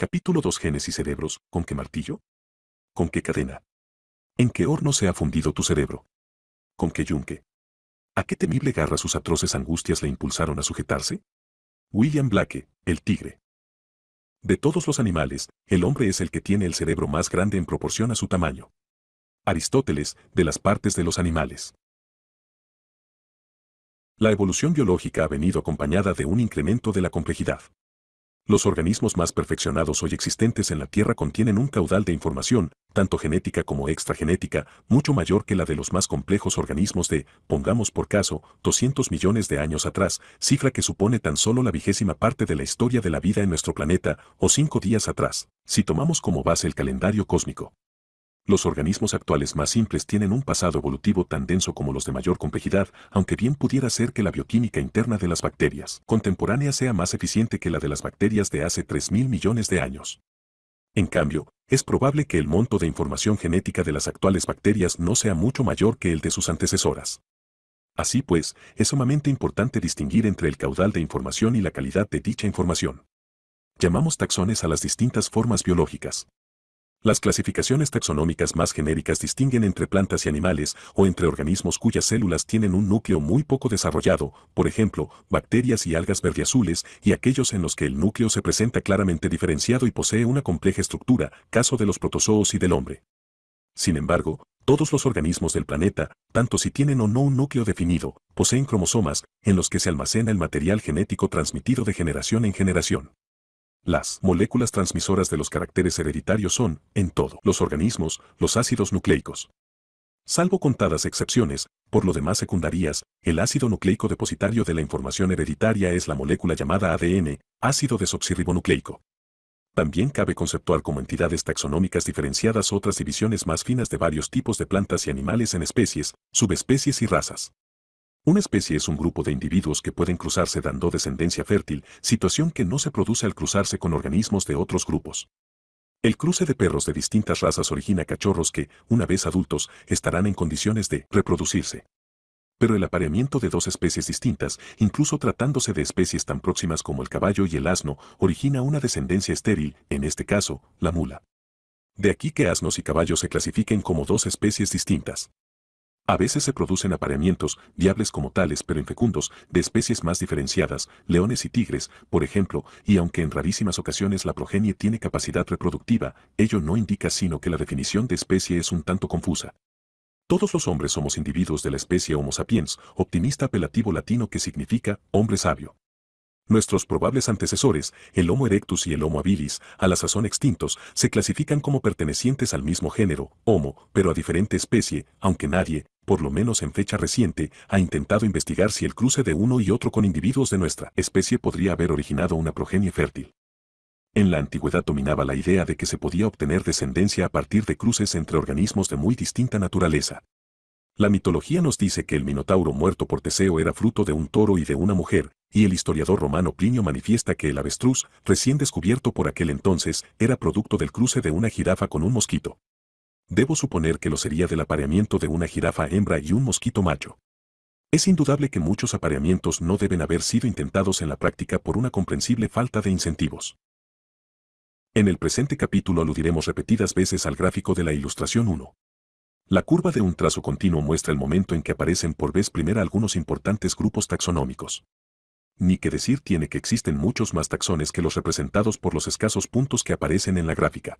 Capítulo 2 Genes y cerebros, ¿con qué martillo? ¿Con qué cadena? ¿En qué horno se ha fundido tu cerebro? ¿Con qué yunque? ¿A qué temible garra sus atroces angustias le impulsaron a sujetarse? William Blake, el tigre. De todos los animales, el hombre es el que tiene el cerebro más grande en proporción a su tamaño. Aristóteles, de las partes de los animales. La evolución biológica ha venido acompañada de un incremento de la complejidad. Los organismos más perfeccionados hoy existentes en la Tierra contienen un caudal de información, tanto genética como extragenética, mucho mayor que la de los más complejos organismos de, pongamos por caso, 200 millones de años atrás, cifra que supone tan solo la vigésima parte de la historia de la vida en nuestro planeta, o cinco días atrás, si tomamos como base el calendario cósmico. Los organismos actuales más simples tienen un pasado evolutivo tan denso como los de mayor complejidad, aunque bien pudiera ser que la bioquímica interna de las bacterias contemporáneas sea más eficiente que la de las bacterias de hace 3.000 millones de años. En cambio, es probable que el monto de información genética de las actuales bacterias no sea mucho mayor que el de sus antecesoras. Así pues, es sumamente importante distinguir entre el caudal de información y la calidad de dicha información. Llamamos taxones a las distintas formas biológicas. Las clasificaciones taxonómicas más genéricas distinguen entre plantas y animales o entre organismos cuyas células tienen un núcleo muy poco desarrollado, por ejemplo, bacterias y algas verde-azules, y aquellos en los que el núcleo se presenta claramente diferenciado y posee una compleja estructura, caso de los protozoos y del hombre. Sin embargo, todos los organismos del planeta, tanto si tienen o no un núcleo definido, poseen cromosomas, en los que se almacena el material genético transmitido de generación en generación. Las moléculas transmisoras de los caracteres hereditarios son, en todo, los organismos, los ácidos nucleicos. Salvo contadas excepciones, por lo demás secundarias, el ácido nucleico depositario de la información hereditaria es la molécula llamada ADN, ácido desoxirribonucleico. También cabe conceptuar como entidades taxonómicas diferenciadas otras divisiones más finas de varios tipos de plantas y animales en especies, subespecies y razas. Una especie es un grupo de individuos que pueden cruzarse dando descendencia fértil, situación que no se produce al cruzarse con organismos de otros grupos. El cruce de perros de distintas razas origina cachorros que, una vez adultos, estarán en condiciones de reproducirse. Pero el apareamiento de dos especies distintas, incluso tratándose de especies tan próximas como el caballo y el asno, origina una descendencia estéril, en este caso, la mula. De aquí que asnos y caballos se clasifiquen como dos especies distintas. A veces se producen apareamientos, diables como tales pero infecundos, de especies más diferenciadas, leones y tigres, por ejemplo, y aunque en rarísimas ocasiones la progenie tiene capacidad reproductiva, ello no indica sino que la definición de especie es un tanto confusa. Todos los hombres somos individuos de la especie Homo sapiens, optimista apelativo latino que significa hombre sabio. Nuestros probables antecesores, el Homo erectus y el Homo habilis, a la sazón extintos, se clasifican como pertenecientes al mismo género, Homo, pero a diferente especie, aunque nadie, por lo menos en fecha reciente, ha intentado investigar si el cruce de uno y otro con individuos de nuestra especie podría haber originado una progenie fértil. En la antigüedad dominaba la idea de que se podía obtener descendencia a partir de cruces entre organismos de muy distinta naturaleza. La mitología nos dice que el minotauro muerto por Teseo era fruto de un toro y de una mujer, y el historiador romano Plinio manifiesta que el avestruz, recién descubierto por aquel entonces, era producto del cruce de una jirafa con un mosquito debo suponer que lo sería del apareamiento de una jirafa hembra y un mosquito macho. Es indudable que muchos apareamientos no deben haber sido intentados en la práctica por una comprensible falta de incentivos. En el presente capítulo aludiremos repetidas veces al gráfico de la ilustración 1. La curva de un trazo continuo muestra el momento en que aparecen por vez primera algunos importantes grupos taxonómicos. Ni que decir tiene que existen muchos más taxones que los representados por los escasos puntos que aparecen en la gráfica.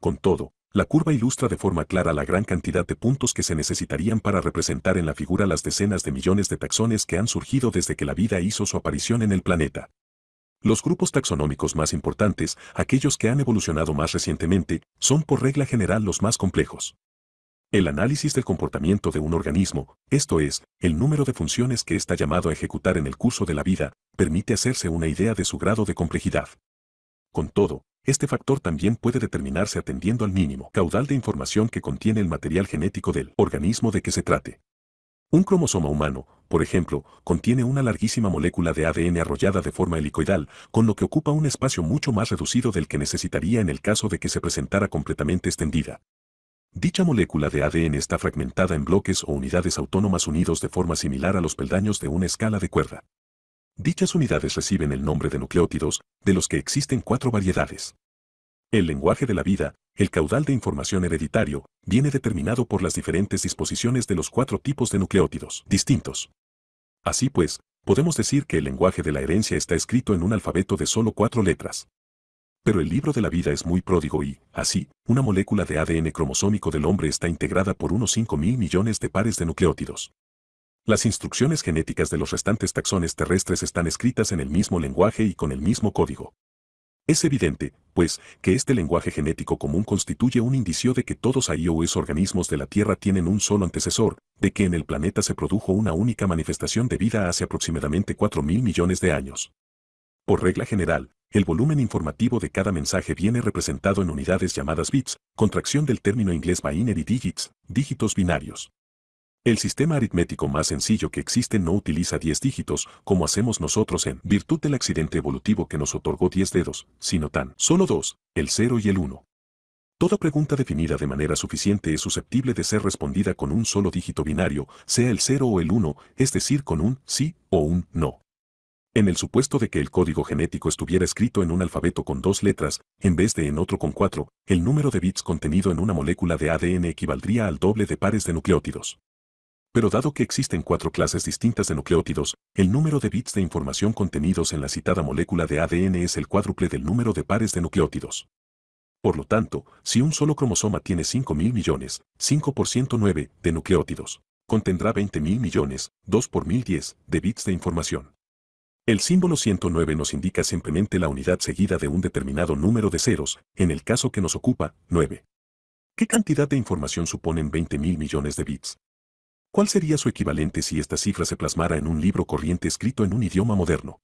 Con todo, la curva ilustra de forma clara la gran cantidad de puntos que se necesitarían para representar en la figura las decenas de millones de taxones que han surgido desde que la vida hizo su aparición en el planeta. Los grupos taxonómicos más importantes, aquellos que han evolucionado más recientemente, son por regla general los más complejos. El análisis del comportamiento de un organismo, esto es, el número de funciones que está llamado a ejecutar en el curso de la vida, permite hacerse una idea de su grado de complejidad. Con todo, este factor también puede determinarse atendiendo al mínimo caudal de información que contiene el material genético del organismo de que se trate. Un cromosoma humano, por ejemplo, contiene una larguísima molécula de ADN arrollada de forma helicoidal, con lo que ocupa un espacio mucho más reducido del que necesitaría en el caso de que se presentara completamente extendida. Dicha molécula de ADN está fragmentada en bloques o unidades autónomas unidos de forma similar a los peldaños de una escala de cuerda. Dichas unidades reciben el nombre de nucleótidos, de los que existen cuatro variedades. El lenguaje de la vida, el caudal de información hereditario, viene determinado por las diferentes disposiciones de los cuatro tipos de nucleótidos distintos. Así pues, podemos decir que el lenguaje de la herencia está escrito en un alfabeto de solo cuatro letras. Pero el libro de la vida es muy pródigo y, así, una molécula de ADN cromosómico del hombre está integrada por unos 5 mil millones de pares de nucleótidos. Las instrucciones genéticas de los restantes taxones terrestres están escritas en el mismo lenguaje y con el mismo código. Es evidente, pues, que este lenguaje genético común constituye un indicio de que todos IOS organismos de la Tierra tienen un solo antecesor, de que en el planeta se produjo una única manifestación de vida hace aproximadamente 4.000 millones de años. Por regla general, el volumen informativo de cada mensaje viene representado en unidades llamadas bits, contracción del término inglés binary digits, dígitos binarios. El sistema aritmético más sencillo que existe no utiliza 10 dígitos, como hacemos nosotros en virtud del accidente evolutivo que nos otorgó 10 dedos, sino tan solo dos, el 0 y el 1. Toda pregunta definida de manera suficiente es susceptible de ser respondida con un solo dígito binario, sea el 0 o el 1, es decir, con un sí o un no. En el supuesto de que el código genético estuviera escrito en un alfabeto con dos letras, en vez de en otro con cuatro, el número de bits contenido en una molécula de ADN equivaldría al doble de pares de nucleótidos pero dado que existen cuatro clases distintas de nucleótidos, el número de bits de información contenidos en la citada molécula de ADN es el cuádruple del número de pares de nucleótidos. Por lo tanto, si un solo cromosoma tiene 5.000 millones, 5 por 109 de nucleótidos, contendrá 20.000 millones, 2 por 1010 de bits de información. El símbolo 109 nos indica simplemente la unidad seguida de un determinado número de ceros, en el caso que nos ocupa, 9. ¿Qué cantidad de información suponen 20.000 millones de bits? ¿Cuál sería su equivalente si esta cifra se plasmara en un libro corriente escrito en un idioma moderno?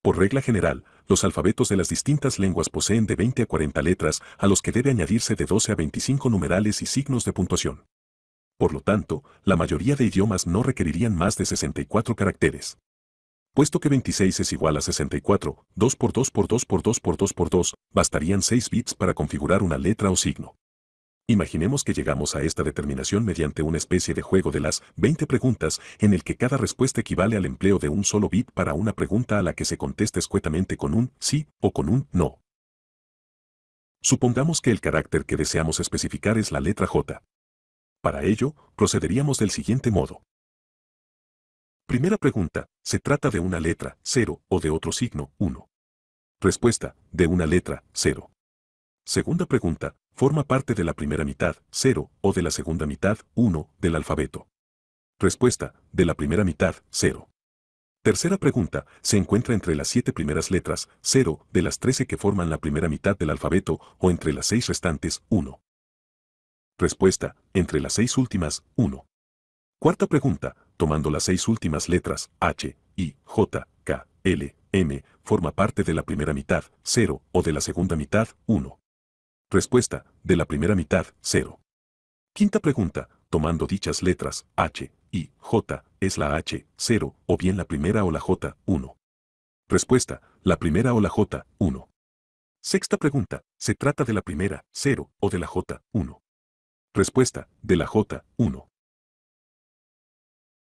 Por regla general, los alfabetos de las distintas lenguas poseen de 20 a 40 letras, a los que debe añadirse de 12 a 25 numerales y signos de puntuación. Por lo tanto, la mayoría de idiomas no requerirían más de 64 caracteres. Puesto que 26 es igual a 64, 2 por 2 por 2 por 2 por 2 por 2, bastarían 6 bits para configurar una letra o signo. Imaginemos que llegamos a esta determinación mediante una especie de juego de las 20 preguntas en el que cada respuesta equivale al empleo de un solo bit para una pregunta a la que se contesta escuetamente con un sí o con un no. Supongamos que el carácter que deseamos especificar es la letra J. Para ello, procederíamos del siguiente modo. Primera pregunta, ¿se trata de una letra 0 o de otro signo 1? Respuesta, de una letra 0. Segunda pregunta, forma parte de la primera mitad, 0, o de la segunda mitad, 1, del alfabeto. Respuesta, de la primera mitad, 0. Tercera pregunta, se encuentra entre las siete primeras letras, 0, de las 13 que forman la primera mitad del alfabeto, o entre las seis restantes, 1. Respuesta, entre las seis últimas, 1. Cuarta pregunta, tomando las seis últimas letras, H, I, J, K, L, M, forma parte de la primera mitad, 0, o de la segunda mitad, 1. Respuesta, de la primera mitad, 0. Quinta pregunta, tomando dichas letras, H, I, J, es la H, 0, o bien la primera o la J, 1. Respuesta, la primera o la J, 1. Sexta pregunta, ¿se trata de la primera, 0, o de la J, 1? Respuesta, de la J, 1.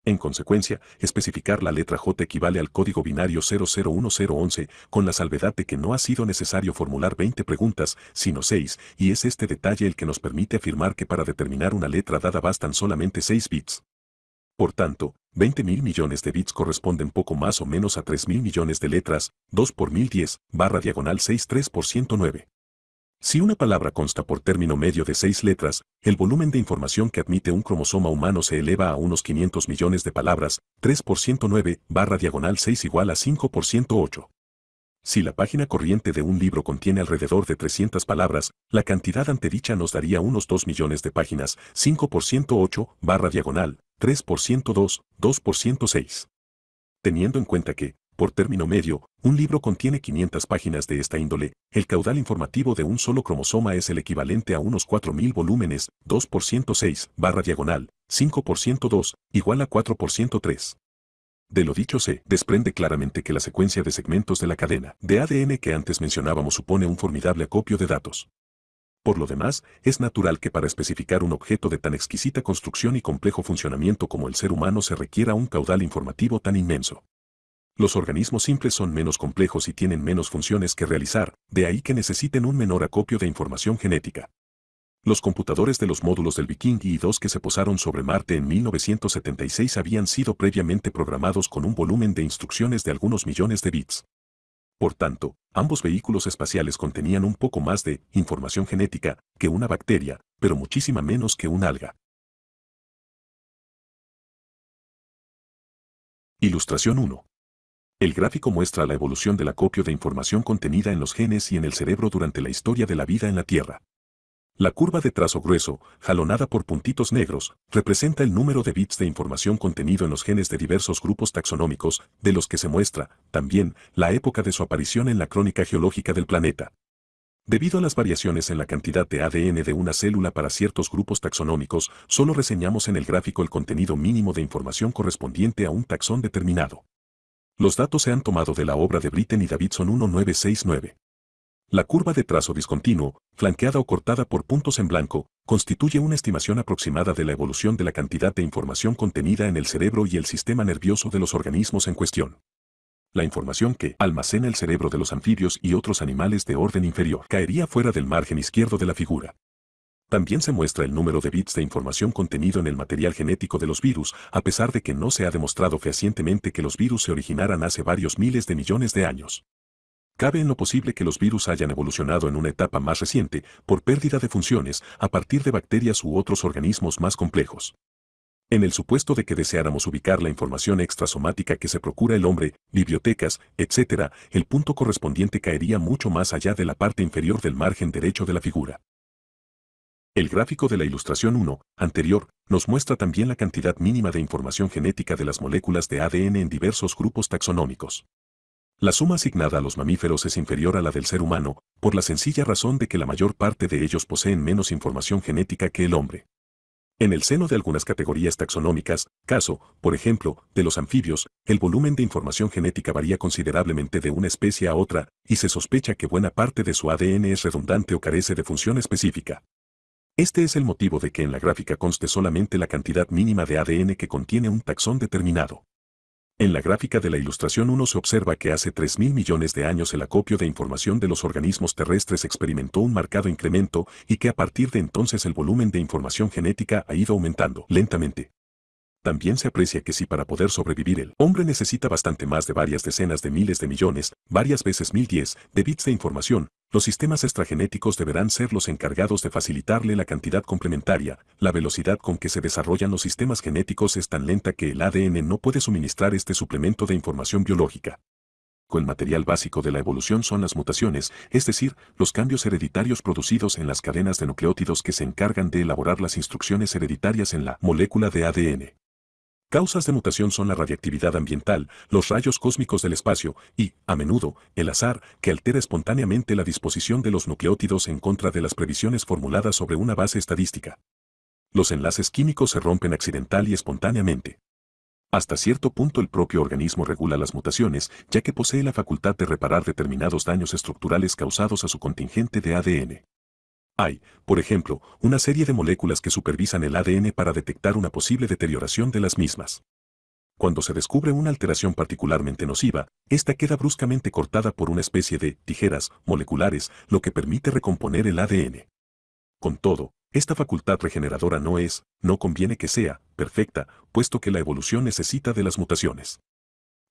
En consecuencia, especificar la letra J equivale al código binario 001011, con la salvedad de que no ha sido necesario formular 20 preguntas, sino 6, y es este detalle el que nos permite afirmar que para determinar una letra dada bastan solamente 6 bits. Por tanto, mil millones de bits corresponden poco más o menos a 3.000 millones de letras, 2 por 1010, barra diagonal 63 por 109. Si una palabra consta por término medio de seis letras, el volumen de información que admite un cromosoma humano se eleva a unos 500 millones de palabras, 3 por 109 barra diagonal 6 igual a 5 por 108. Si la página corriente de un libro contiene alrededor de 300 palabras, la cantidad antedicha nos daría unos 2 millones de páginas, 5 por 108 barra diagonal, 3 por 102, 2 por 106. Teniendo en cuenta que, por término medio, un libro contiene 500 páginas de esta índole, el caudal informativo de un solo cromosoma es el equivalente a unos 4.000 volúmenes, 2 por 106, barra diagonal, 5 por 102, igual a 4 por 103. De lo dicho se desprende claramente que la secuencia de segmentos de la cadena de ADN que antes mencionábamos supone un formidable acopio de datos. Por lo demás, es natural que para especificar un objeto de tan exquisita construcción y complejo funcionamiento como el ser humano se requiera un caudal informativo tan inmenso. Los organismos simples son menos complejos y tienen menos funciones que realizar, de ahí que necesiten un menor acopio de información genética. Los computadores de los módulos del Viking y 2 que se posaron sobre Marte en 1976 habían sido previamente programados con un volumen de instrucciones de algunos millones de bits. Por tanto, ambos vehículos espaciales contenían un poco más de información genética que una bacteria, pero muchísima menos que un alga. Ilustración 1. El gráfico muestra la evolución del acopio de información contenida en los genes y en el cerebro durante la historia de la vida en la Tierra. La curva de trazo grueso, jalonada por puntitos negros, representa el número de bits de información contenido en los genes de diversos grupos taxonómicos, de los que se muestra, también, la época de su aparición en la crónica geológica del planeta. Debido a las variaciones en la cantidad de ADN de una célula para ciertos grupos taxonómicos, solo reseñamos en el gráfico el contenido mínimo de información correspondiente a un taxón determinado. Los datos se han tomado de la obra de Britten y Davidson 1969. La curva de trazo discontinuo, flanqueada o cortada por puntos en blanco, constituye una estimación aproximada de la evolución de la cantidad de información contenida en el cerebro y el sistema nervioso de los organismos en cuestión. La información que almacena el cerebro de los anfibios y otros animales de orden inferior caería fuera del margen izquierdo de la figura. También se muestra el número de bits de información contenido en el material genético de los virus, a pesar de que no se ha demostrado fehacientemente que los virus se originaran hace varios miles de millones de años. Cabe en lo posible que los virus hayan evolucionado en una etapa más reciente, por pérdida de funciones, a partir de bacterias u otros organismos más complejos. En el supuesto de que deseáramos ubicar la información extrasomática que se procura el hombre, bibliotecas, etc., el punto correspondiente caería mucho más allá de la parte inferior del margen derecho de la figura. El gráfico de la ilustración 1, anterior, nos muestra también la cantidad mínima de información genética de las moléculas de ADN en diversos grupos taxonómicos. La suma asignada a los mamíferos es inferior a la del ser humano, por la sencilla razón de que la mayor parte de ellos poseen menos información genética que el hombre. En el seno de algunas categorías taxonómicas, caso, por ejemplo, de los anfibios, el volumen de información genética varía considerablemente de una especie a otra, y se sospecha que buena parte de su ADN es redundante o carece de función específica. Este es el motivo de que en la gráfica conste solamente la cantidad mínima de ADN que contiene un taxón determinado. En la gráfica de la ilustración 1 se observa que hace 3.000 millones de años el acopio de información de los organismos terrestres experimentó un marcado incremento y que a partir de entonces el volumen de información genética ha ido aumentando lentamente también se aprecia que si para poder sobrevivir el hombre necesita bastante más de varias decenas de miles de millones, varias veces mil diez, de bits de información, los sistemas extragenéticos deberán ser los encargados de facilitarle la cantidad complementaria, la velocidad con que se desarrollan los sistemas genéticos es tan lenta que el ADN no puede suministrar este suplemento de información biológica. El material básico de la evolución son las mutaciones, es decir, los cambios hereditarios producidos en las cadenas de nucleótidos que se encargan de elaborar las instrucciones hereditarias en la molécula de ADN. Causas de mutación son la radiactividad ambiental, los rayos cósmicos del espacio y, a menudo, el azar, que altera espontáneamente la disposición de los nucleótidos en contra de las previsiones formuladas sobre una base estadística. Los enlaces químicos se rompen accidental y espontáneamente. Hasta cierto punto el propio organismo regula las mutaciones, ya que posee la facultad de reparar determinados daños estructurales causados a su contingente de ADN. Hay, por ejemplo, una serie de moléculas que supervisan el ADN para detectar una posible deterioración de las mismas. Cuando se descubre una alteración particularmente nociva, esta queda bruscamente cortada por una especie de tijeras moleculares, lo que permite recomponer el ADN. Con todo, esta facultad regeneradora no es, no conviene que sea, perfecta, puesto que la evolución necesita de las mutaciones.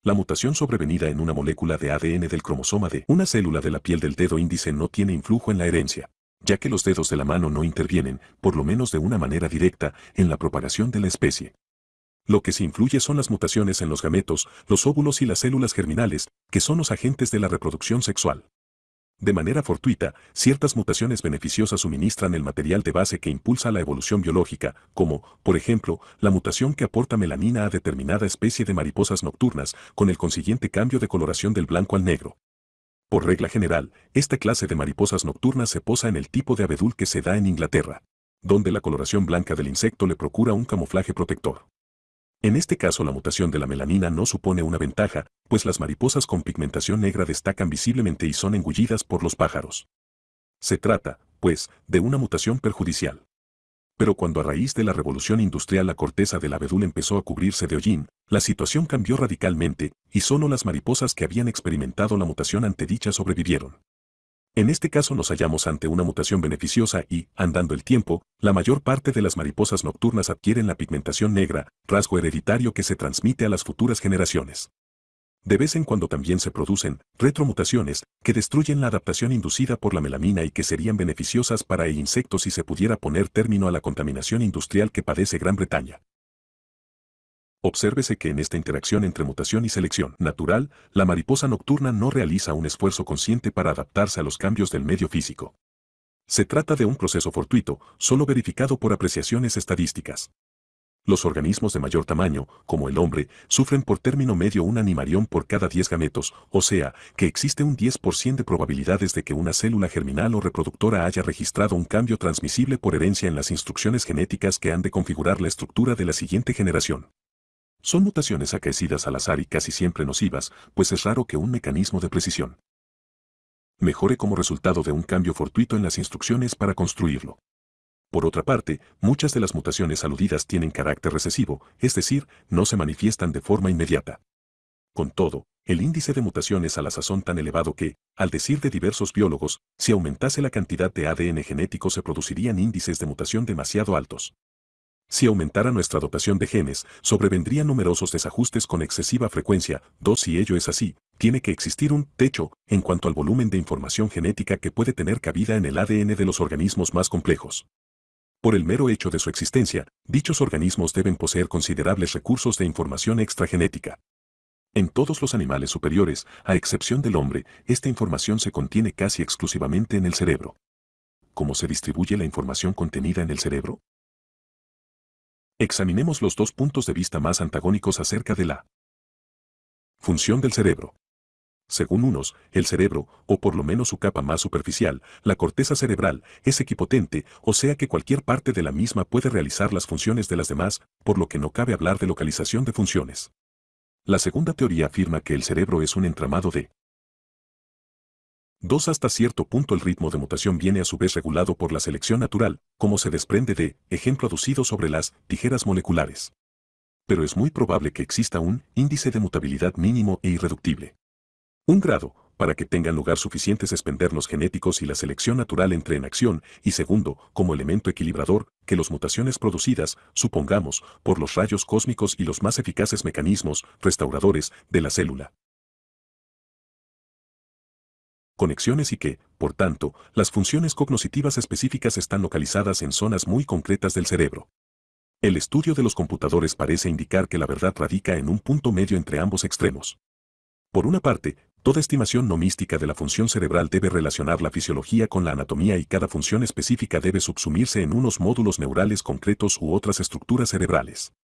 La mutación sobrevenida en una molécula de ADN del cromosoma de una célula de la piel del dedo índice no tiene influjo en la herencia ya que los dedos de la mano no intervienen, por lo menos de una manera directa, en la propagación de la especie. Lo que se influye son las mutaciones en los gametos, los óvulos y las células germinales, que son los agentes de la reproducción sexual. De manera fortuita, ciertas mutaciones beneficiosas suministran el material de base que impulsa la evolución biológica, como, por ejemplo, la mutación que aporta melanina a determinada especie de mariposas nocturnas, con el consiguiente cambio de coloración del blanco al negro. Por regla general, esta clase de mariposas nocturnas se posa en el tipo de abedul que se da en Inglaterra, donde la coloración blanca del insecto le procura un camuflaje protector. En este caso la mutación de la melanina no supone una ventaja, pues las mariposas con pigmentación negra destacan visiblemente y son engullidas por los pájaros. Se trata, pues, de una mutación perjudicial. Pero cuando a raíz de la revolución industrial la corteza del abedul empezó a cubrirse de hollín, la situación cambió radicalmente, y solo las mariposas que habían experimentado la mutación ante dicha sobrevivieron. En este caso nos hallamos ante una mutación beneficiosa y, andando el tiempo, la mayor parte de las mariposas nocturnas adquieren la pigmentación negra, rasgo hereditario que se transmite a las futuras generaciones. De vez en cuando también se producen retromutaciones que destruyen la adaptación inducida por la melamina y que serían beneficiosas para el insecto si se pudiera poner término a la contaminación industrial que padece Gran Bretaña. Obsérvese que en esta interacción entre mutación y selección natural, la mariposa nocturna no realiza un esfuerzo consciente para adaptarse a los cambios del medio físico. Se trata de un proceso fortuito, solo verificado por apreciaciones estadísticas. Los organismos de mayor tamaño, como el hombre, sufren por término medio un animarión por cada 10 gametos, o sea, que existe un 10% de probabilidades de que una célula germinal o reproductora haya registrado un cambio transmisible por herencia en las instrucciones genéticas que han de configurar la estructura de la siguiente generación. Son mutaciones acaecidas al azar y casi siempre nocivas, pues es raro que un mecanismo de precisión mejore como resultado de un cambio fortuito en las instrucciones para construirlo. Por otra parte, muchas de las mutaciones aludidas tienen carácter recesivo, es decir, no se manifiestan de forma inmediata. Con todo, el índice de mutaciones a la sazón tan elevado que, al decir de diversos biólogos, si aumentase la cantidad de ADN genético se producirían índices de mutación demasiado altos. Si aumentara nuestra dotación de genes, sobrevendrían numerosos desajustes con excesiva frecuencia, dos si ello es así, tiene que existir un techo en cuanto al volumen de información genética que puede tener cabida en el ADN de los organismos más complejos. Por el mero hecho de su existencia, dichos organismos deben poseer considerables recursos de información extragenética. En todos los animales superiores, a excepción del hombre, esta información se contiene casi exclusivamente en el cerebro. ¿Cómo se distribuye la información contenida en el cerebro? Examinemos los dos puntos de vista más antagónicos acerca de la función del cerebro. Según unos, el cerebro, o por lo menos su capa más superficial, la corteza cerebral, es equipotente, o sea que cualquier parte de la misma puede realizar las funciones de las demás, por lo que no cabe hablar de localización de funciones. La segunda teoría afirma que el cerebro es un entramado de 2 hasta cierto punto el ritmo de mutación viene a su vez regulado por la selección natural, como se desprende de, ejemplo aducido sobre las tijeras moleculares. Pero es muy probable que exista un índice de mutabilidad mínimo e irreductible. Un grado, para que tengan lugar suficientes expendernos genéticos y la selección natural entre en acción, y segundo, como elemento equilibrador, que las mutaciones producidas, supongamos, por los rayos cósmicos y los más eficaces mecanismos restauradores de la célula. Conexiones y que, por tanto, las funciones cognitivas específicas están localizadas en zonas muy concretas del cerebro. El estudio de los computadores parece indicar que la verdad radica en un punto medio entre ambos extremos. Por una parte, Toda estimación no mística de la función cerebral debe relacionar la fisiología con la anatomía y cada función específica debe subsumirse en unos módulos neurales concretos u otras estructuras cerebrales.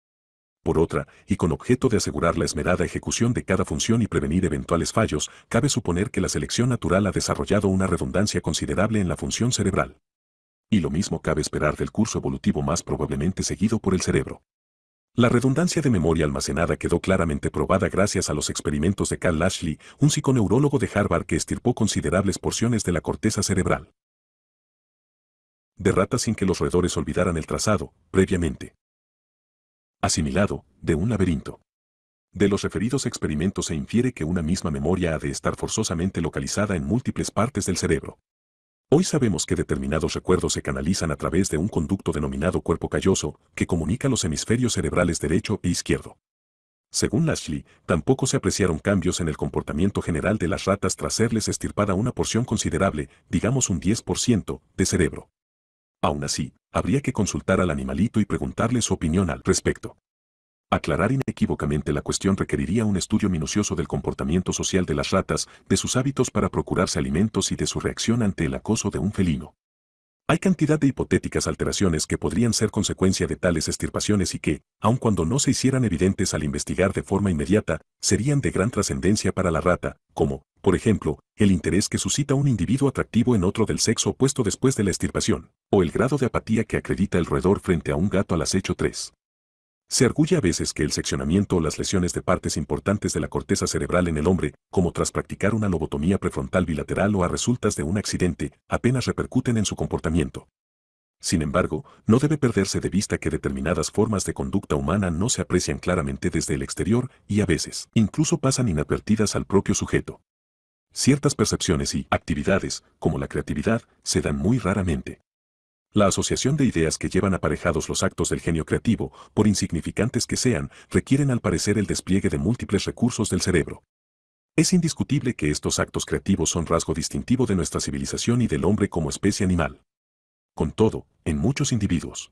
Por otra, y con objeto de asegurar la esmerada ejecución de cada función y prevenir eventuales fallos, cabe suponer que la selección natural ha desarrollado una redundancia considerable en la función cerebral. Y lo mismo cabe esperar del curso evolutivo más probablemente seguido por el cerebro. La redundancia de memoria almacenada quedó claramente probada gracias a los experimentos de Carl Ashley, un psiconeurólogo de Harvard que estirpó considerables porciones de la corteza cerebral de rata sin que los roedores olvidaran el trazado, previamente asimilado, de un laberinto. De los referidos experimentos se infiere que una misma memoria ha de estar forzosamente localizada en múltiples partes del cerebro. Hoy sabemos que determinados recuerdos se canalizan a través de un conducto denominado cuerpo calloso, que comunica los hemisferios cerebrales derecho e izquierdo. Según Lashley, tampoco se apreciaron cambios en el comportamiento general de las ratas tras serles estirpada una porción considerable, digamos un 10%, de cerebro. Aún así, habría que consultar al animalito y preguntarle su opinión al respecto. Aclarar inequívocamente la cuestión requeriría un estudio minucioso del comportamiento social de las ratas, de sus hábitos para procurarse alimentos y de su reacción ante el acoso de un felino. Hay cantidad de hipotéticas alteraciones que podrían ser consecuencia de tales extirpaciones y que, aun cuando no se hicieran evidentes al investigar de forma inmediata, serían de gran trascendencia para la rata, como, por ejemplo, el interés que suscita un individuo atractivo en otro del sexo opuesto después de la extirpación, o el grado de apatía que acredita el roedor frente a un gato al acecho 3. Se arguye a veces que el seccionamiento o las lesiones de partes importantes de la corteza cerebral en el hombre, como tras practicar una lobotomía prefrontal bilateral o a resultas de un accidente, apenas repercuten en su comportamiento. Sin embargo, no debe perderse de vista que determinadas formas de conducta humana no se aprecian claramente desde el exterior y a veces incluso pasan inadvertidas al propio sujeto. Ciertas percepciones y actividades, como la creatividad, se dan muy raramente. La asociación de ideas que llevan aparejados los actos del genio creativo, por insignificantes que sean, requieren al parecer el despliegue de múltiples recursos del cerebro. Es indiscutible que estos actos creativos son rasgo distintivo de nuestra civilización y del hombre como especie animal. Con todo, en muchos individuos.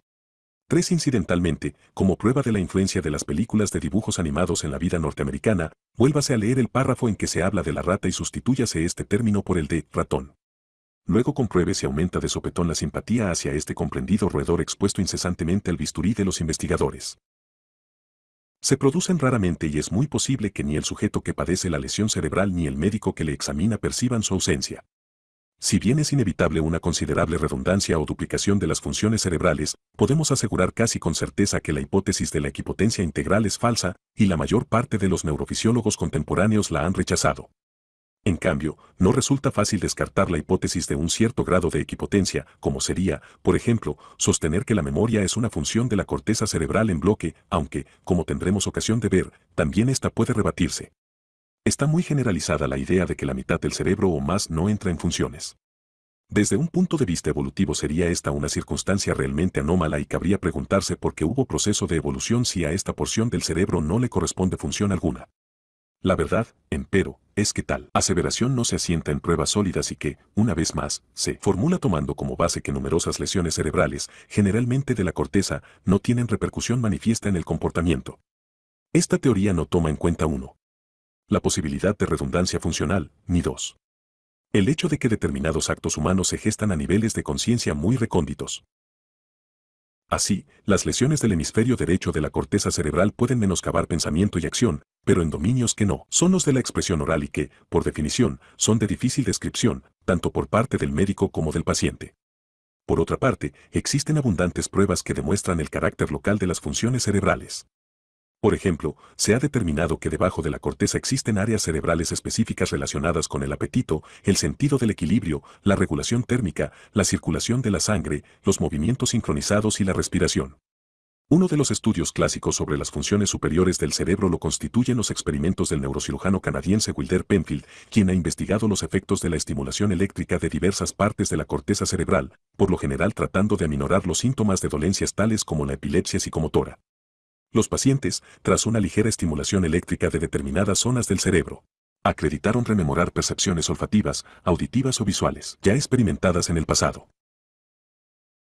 Tres incidentalmente, como prueba de la influencia de las películas de dibujos animados en la vida norteamericana, vuélvase a leer el párrafo en que se habla de la rata y sustitúyase este término por el de ratón. Luego compruebe si aumenta de sopetón la simpatía hacia este comprendido roedor expuesto incesantemente al bisturí de los investigadores. Se producen raramente y es muy posible que ni el sujeto que padece la lesión cerebral ni el médico que le examina perciban su ausencia. Si bien es inevitable una considerable redundancia o duplicación de las funciones cerebrales, podemos asegurar casi con certeza que la hipótesis de la equipotencia integral es falsa, y la mayor parte de los neurofisiólogos contemporáneos la han rechazado. En cambio, no resulta fácil descartar la hipótesis de un cierto grado de equipotencia, como sería, por ejemplo, sostener que la memoria es una función de la corteza cerebral en bloque, aunque, como tendremos ocasión de ver, también esta puede rebatirse. Está muy generalizada la idea de que la mitad del cerebro o más no entra en funciones. Desde un punto de vista evolutivo sería esta una circunstancia realmente anómala y cabría preguntarse por qué hubo proceso de evolución si a esta porción del cerebro no le corresponde función alguna. La verdad, empero, es que tal aseveración no se asienta en pruebas sólidas y que, una vez más, se formula tomando como base que numerosas lesiones cerebrales, generalmente de la corteza, no tienen repercusión manifiesta en el comportamiento. Esta teoría no toma en cuenta uno, La posibilidad de redundancia funcional, ni dos, El hecho de que determinados actos humanos se gestan a niveles de conciencia muy recónditos. Así, las lesiones del hemisferio derecho de la corteza cerebral pueden menoscabar pensamiento y acción, pero en dominios que no son los de la expresión oral y que, por definición, son de difícil descripción, tanto por parte del médico como del paciente. Por otra parte, existen abundantes pruebas que demuestran el carácter local de las funciones cerebrales. Por ejemplo, se ha determinado que debajo de la corteza existen áreas cerebrales específicas relacionadas con el apetito, el sentido del equilibrio, la regulación térmica, la circulación de la sangre, los movimientos sincronizados y la respiración. Uno de los estudios clásicos sobre las funciones superiores del cerebro lo constituyen los experimentos del neurocirujano canadiense Wilder Penfield, quien ha investigado los efectos de la estimulación eléctrica de diversas partes de la corteza cerebral, por lo general tratando de aminorar los síntomas de dolencias tales como la epilepsia psicomotora. Los pacientes, tras una ligera estimulación eléctrica de determinadas zonas del cerebro, acreditaron rememorar percepciones olfativas, auditivas o visuales ya experimentadas en el pasado.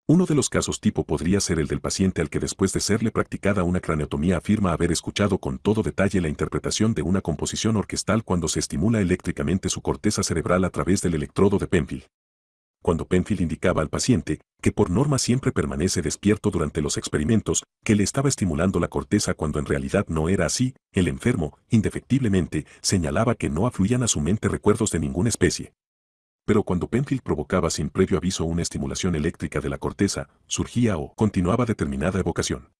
Uno de los casos tipo podría ser el del paciente al que después de serle practicada una craneotomía afirma haber escuchado con todo detalle la interpretación de una composición orquestal cuando se estimula eléctricamente su corteza cerebral a través del electrodo de Penfield. Cuando Penfield indicaba al paciente que por norma siempre permanece despierto durante los experimentos, que le estaba estimulando la corteza cuando en realidad no era así, el enfermo, indefectiblemente, señalaba que no afluían a su mente recuerdos de ninguna especie. Pero cuando Penfield provocaba sin previo aviso una estimulación eléctrica de la corteza, surgía o continuaba determinada evocación.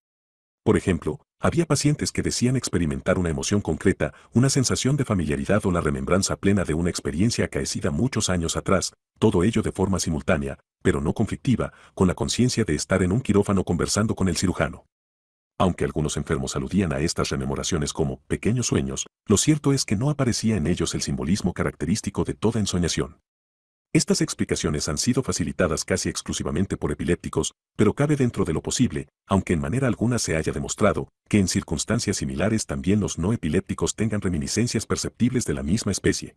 Por ejemplo, había pacientes que decían experimentar una emoción concreta, una sensación de familiaridad o la remembranza plena de una experiencia acaecida muchos años atrás, todo ello de forma simultánea, pero no conflictiva, con la conciencia de estar en un quirófano conversando con el cirujano. Aunque algunos enfermos aludían a estas rememoraciones como pequeños sueños, lo cierto es que no aparecía en ellos el simbolismo característico de toda ensoñación. Estas explicaciones han sido facilitadas casi exclusivamente por epilépticos, pero cabe dentro de lo posible, aunque en manera alguna se haya demostrado, que en circunstancias similares también los no epilépticos tengan reminiscencias perceptibles de la misma especie.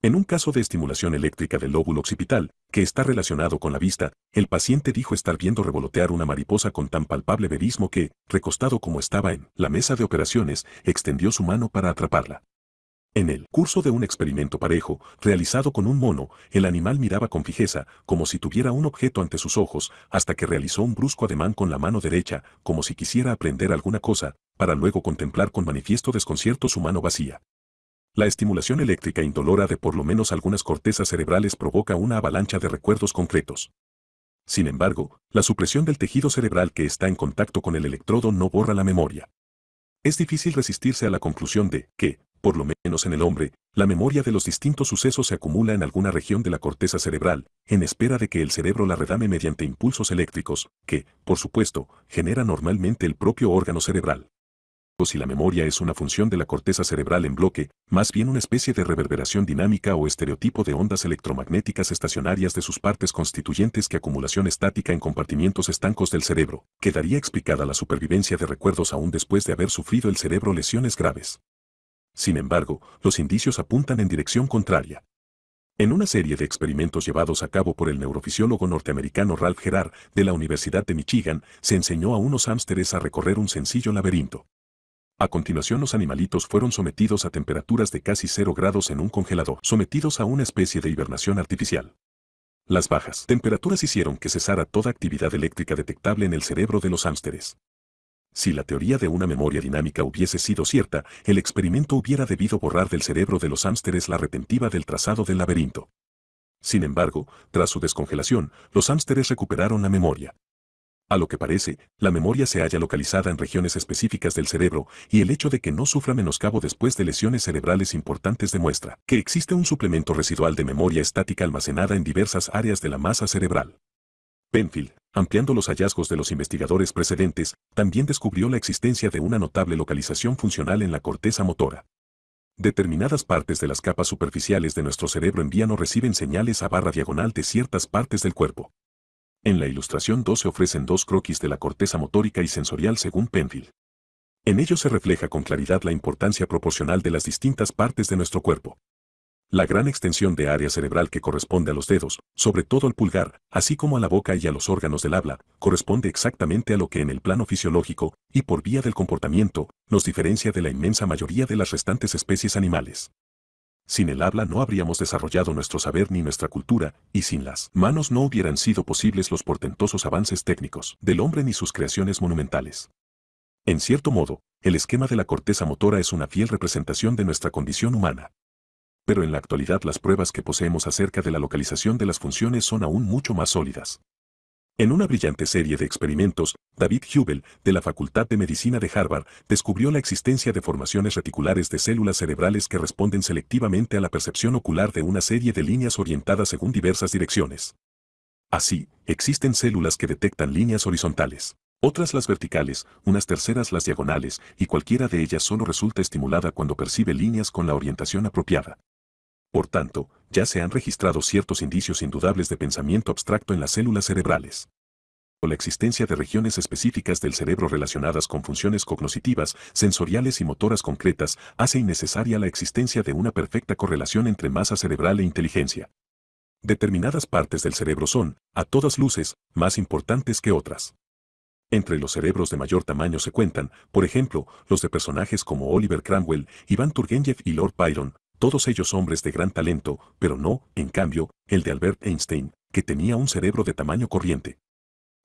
En un caso de estimulación eléctrica del lóbulo occipital, que está relacionado con la vista, el paciente dijo estar viendo revolotear una mariposa con tan palpable verismo que, recostado como estaba en la mesa de operaciones, extendió su mano para atraparla. En el curso de un experimento parejo, realizado con un mono, el animal miraba con fijeza, como si tuviera un objeto ante sus ojos, hasta que realizó un brusco ademán con la mano derecha, como si quisiera aprender alguna cosa, para luego contemplar con manifiesto desconcierto su mano vacía. La estimulación eléctrica indolora de por lo menos algunas cortezas cerebrales provoca una avalancha de recuerdos concretos. Sin embargo, la supresión del tejido cerebral que está en contacto con el electrodo no borra la memoria. Es difícil resistirse a la conclusión de que, por lo menos en el hombre, la memoria de los distintos sucesos se acumula en alguna región de la corteza cerebral, en espera de que el cerebro la redame mediante impulsos eléctricos, que, por supuesto, genera normalmente el propio órgano cerebral. O si la memoria es una función de la corteza cerebral en bloque, más bien una especie de reverberación dinámica o estereotipo de ondas electromagnéticas estacionarias de sus partes constituyentes que acumulación estática en compartimientos estancos del cerebro, quedaría explicada la supervivencia de recuerdos aún después de haber sufrido el cerebro lesiones graves. Sin embargo, los indicios apuntan en dirección contraria. En una serie de experimentos llevados a cabo por el neurofisiólogo norteamericano Ralph Gerard de la Universidad de Michigan, se enseñó a unos hámsteres a recorrer un sencillo laberinto. A continuación los animalitos fueron sometidos a temperaturas de casi cero grados en un congelador, sometidos a una especie de hibernación artificial. Las bajas temperaturas hicieron que cesara toda actividad eléctrica detectable en el cerebro de los hámsteres. Si la teoría de una memoria dinámica hubiese sido cierta, el experimento hubiera debido borrar del cerebro de los ámsteres la retentiva del trazado del laberinto. Sin embargo, tras su descongelación, los ámsteres recuperaron la memoria. A lo que parece, la memoria se halla localizada en regiones específicas del cerebro y el hecho de que no sufra menoscabo después de lesiones cerebrales importantes demuestra que existe un suplemento residual de memoria estática almacenada en diversas áreas de la masa cerebral. Penfield, ampliando los hallazgos de los investigadores precedentes, también descubrió la existencia de una notable localización funcional en la corteza motora. Determinadas partes de las capas superficiales de nuestro cerebro envían o reciben señales a barra diagonal de ciertas partes del cuerpo. En la ilustración 2 se ofrecen dos croquis de la corteza motórica y sensorial según Penfield. En ellos se refleja con claridad la importancia proporcional de las distintas partes de nuestro cuerpo. La gran extensión de área cerebral que corresponde a los dedos, sobre todo al pulgar, así como a la boca y a los órganos del habla, corresponde exactamente a lo que en el plano fisiológico, y por vía del comportamiento, nos diferencia de la inmensa mayoría de las restantes especies animales. Sin el habla no habríamos desarrollado nuestro saber ni nuestra cultura, y sin las manos no hubieran sido posibles los portentosos avances técnicos del hombre ni sus creaciones monumentales. En cierto modo, el esquema de la corteza motora es una fiel representación de nuestra condición humana pero en la actualidad las pruebas que poseemos acerca de la localización de las funciones son aún mucho más sólidas. En una brillante serie de experimentos, David Hubel, de la Facultad de Medicina de Harvard, descubrió la existencia de formaciones reticulares de células cerebrales que responden selectivamente a la percepción ocular de una serie de líneas orientadas según diversas direcciones. Así, existen células que detectan líneas horizontales, otras las verticales, unas terceras las diagonales, y cualquiera de ellas solo resulta estimulada cuando percibe líneas con la orientación apropiada. Por tanto, ya se han registrado ciertos indicios indudables de pensamiento abstracto en las células cerebrales. La existencia de regiones específicas del cerebro relacionadas con funciones cognitivas, sensoriales y motoras concretas hace innecesaria la existencia de una perfecta correlación entre masa cerebral e inteligencia. Determinadas partes del cerebro son, a todas luces, más importantes que otras. Entre los cerebros de mayor tamaño se cuentan, por ejemplo, los de personajes como Oliver Cromwell, Iván Turgenev y Lord Byron, todos ellos hombres de gran talento, pero no, en cambio, el de Albert Einstein, que tenía un cerebro de tamaño corriente.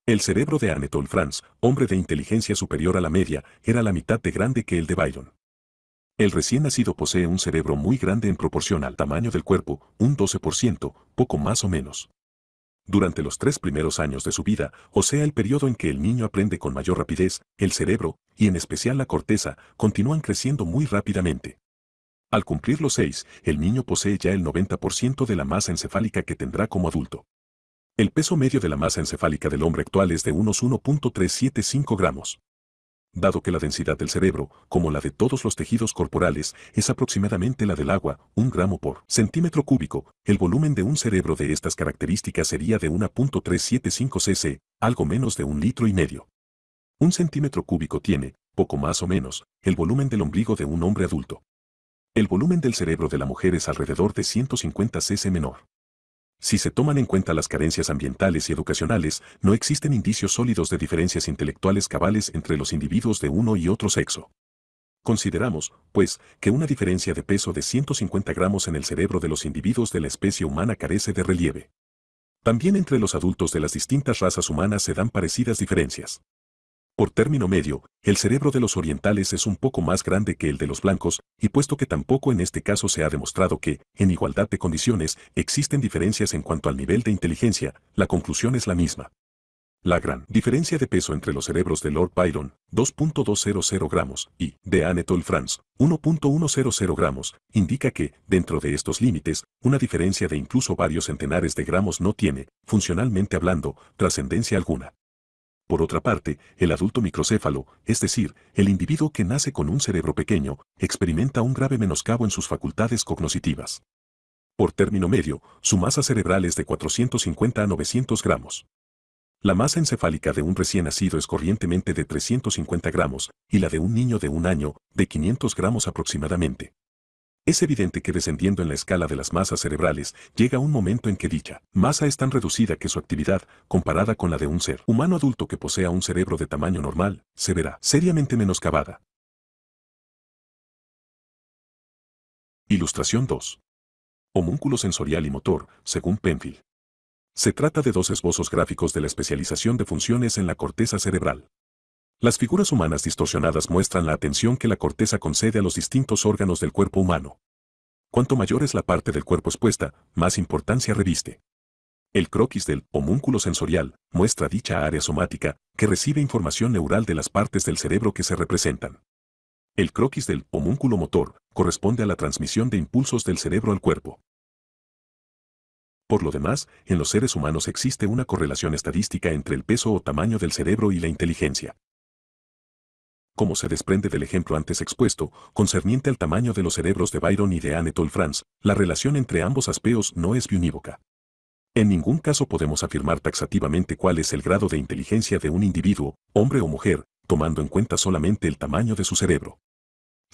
El cerebro de Anatole Franz, hombre de inteligencia superior a la media, era la mitad de grande que el de Byron. El recién nacido posee un cerebro muy grande en proporción al tamaño del cuerpo, un 12%, poco más o menos. Durante los tres primeros años de su vida, o sea el periodo en que el niño aprende con mayor rapidez, el cerebro, y en especial la corteza, continúan creciendo muy rápidamente. Al cumplir los 6, el niño posee ya el 90% de la masa encefálica que tendrá como adulto. El peso medio de la masa encefálica del hombre actual es de unos 1.375 gramos. Dado que la densidad del cerebro, como la de todos los tejidos corporales, es aproximadamente la del agua, un gramo por centímetro cúbico, el volumen de un cerebro de estas características sería de 1.375 cc, algo menos de un litro y medio. Un centímetro cúbico tiene, poco más o menos, el volumen del ombligo de un hombre adulto. El volumen del cerebro de la mujer es alrededor de 150 cc menor. Si se toman en cuenta las carencias ambientales y educacionales, no existen indicios sólidos de diferencias intelectuales cabales entre los individuos de uno y otro sexo. Consideramos, pues, que una diferencia de peso de 150 gramos en el cerebro de los individuos de la especie humana carece de relieve. También entre los adultos de las distintas razas humanas se dan parecidas diferencias. Por término medio, el cerebro de los orientales es un poco más grande que el de los blancos, y puesto que tampoco en este caso se ha demostrado que, en igualdad de condiciones, existen diferencias en cuanto al nivel de inteligencia, la conclusión es la misma. La gran diferencia de peso entre los cerebros de Lord Byron, 2.200 gramos, y de Anatole France, 1.100 gramos, indica que, dentro de estos límites, una diferencia de incluso varios centenares de gramos no tiene, funcionalmente hablando, trascendencia alguna. Por otra parte, el adulto microcéfalo, es decir, el individuo que nace con un cerebro pequeño, experimenta un grave menoscabo en sus facultades cognitivas. Por término medio, su masa cerebral es de 450 a 900 gramos. La masa encefálica de un recién nacido es corrientemente de 350 gramos y la de un niño de un año, de 500 gramos aproximadamente. Es evidente que descendiendo en la escala de las masas cerebrales, llega un momento en que dicha masa es tan reducida que su actividad, comparada con la de un ser humano adulto que posea un cerebro de tamaño normal, se verá seriamente menoscabada. Ilustración 2. Homúnculo sensorial y motor, según Penfield. Se trata de dos esbozos gráficos de la especialización de funciones en la corteza cerebral. Las figuras humanas distorsionadas muestran la atención que la corteza concede a los distintos órganos del cuerpo humano. Cuanto mayor es la parte del cuerpo expuesta, más importancia reviste. El croquis del homúnculo sensorial muestra dicha área somática, que recibe información neural de las partes del cerebro que se representan. El croquis del homúnculo motor corresponde a la transmisión de impulsos del cerebro al cuerpo. Por lo demás, en los seres humanos existe una correlación estadística entre el peso o tamaño del cerebro y la inteligencia como se desprende del ejemplo antes expuesto, concerniente al tamaño de los cerebros de Byron y de Anatole France, la relación entre ambos aspeos no es unívoca. En ningún caso podemos afirmar taxativamente cuál es el grado de inteligencia de un individuo, hombre o mujer, tomando en cuenta solamente el tamaño de su cerebro.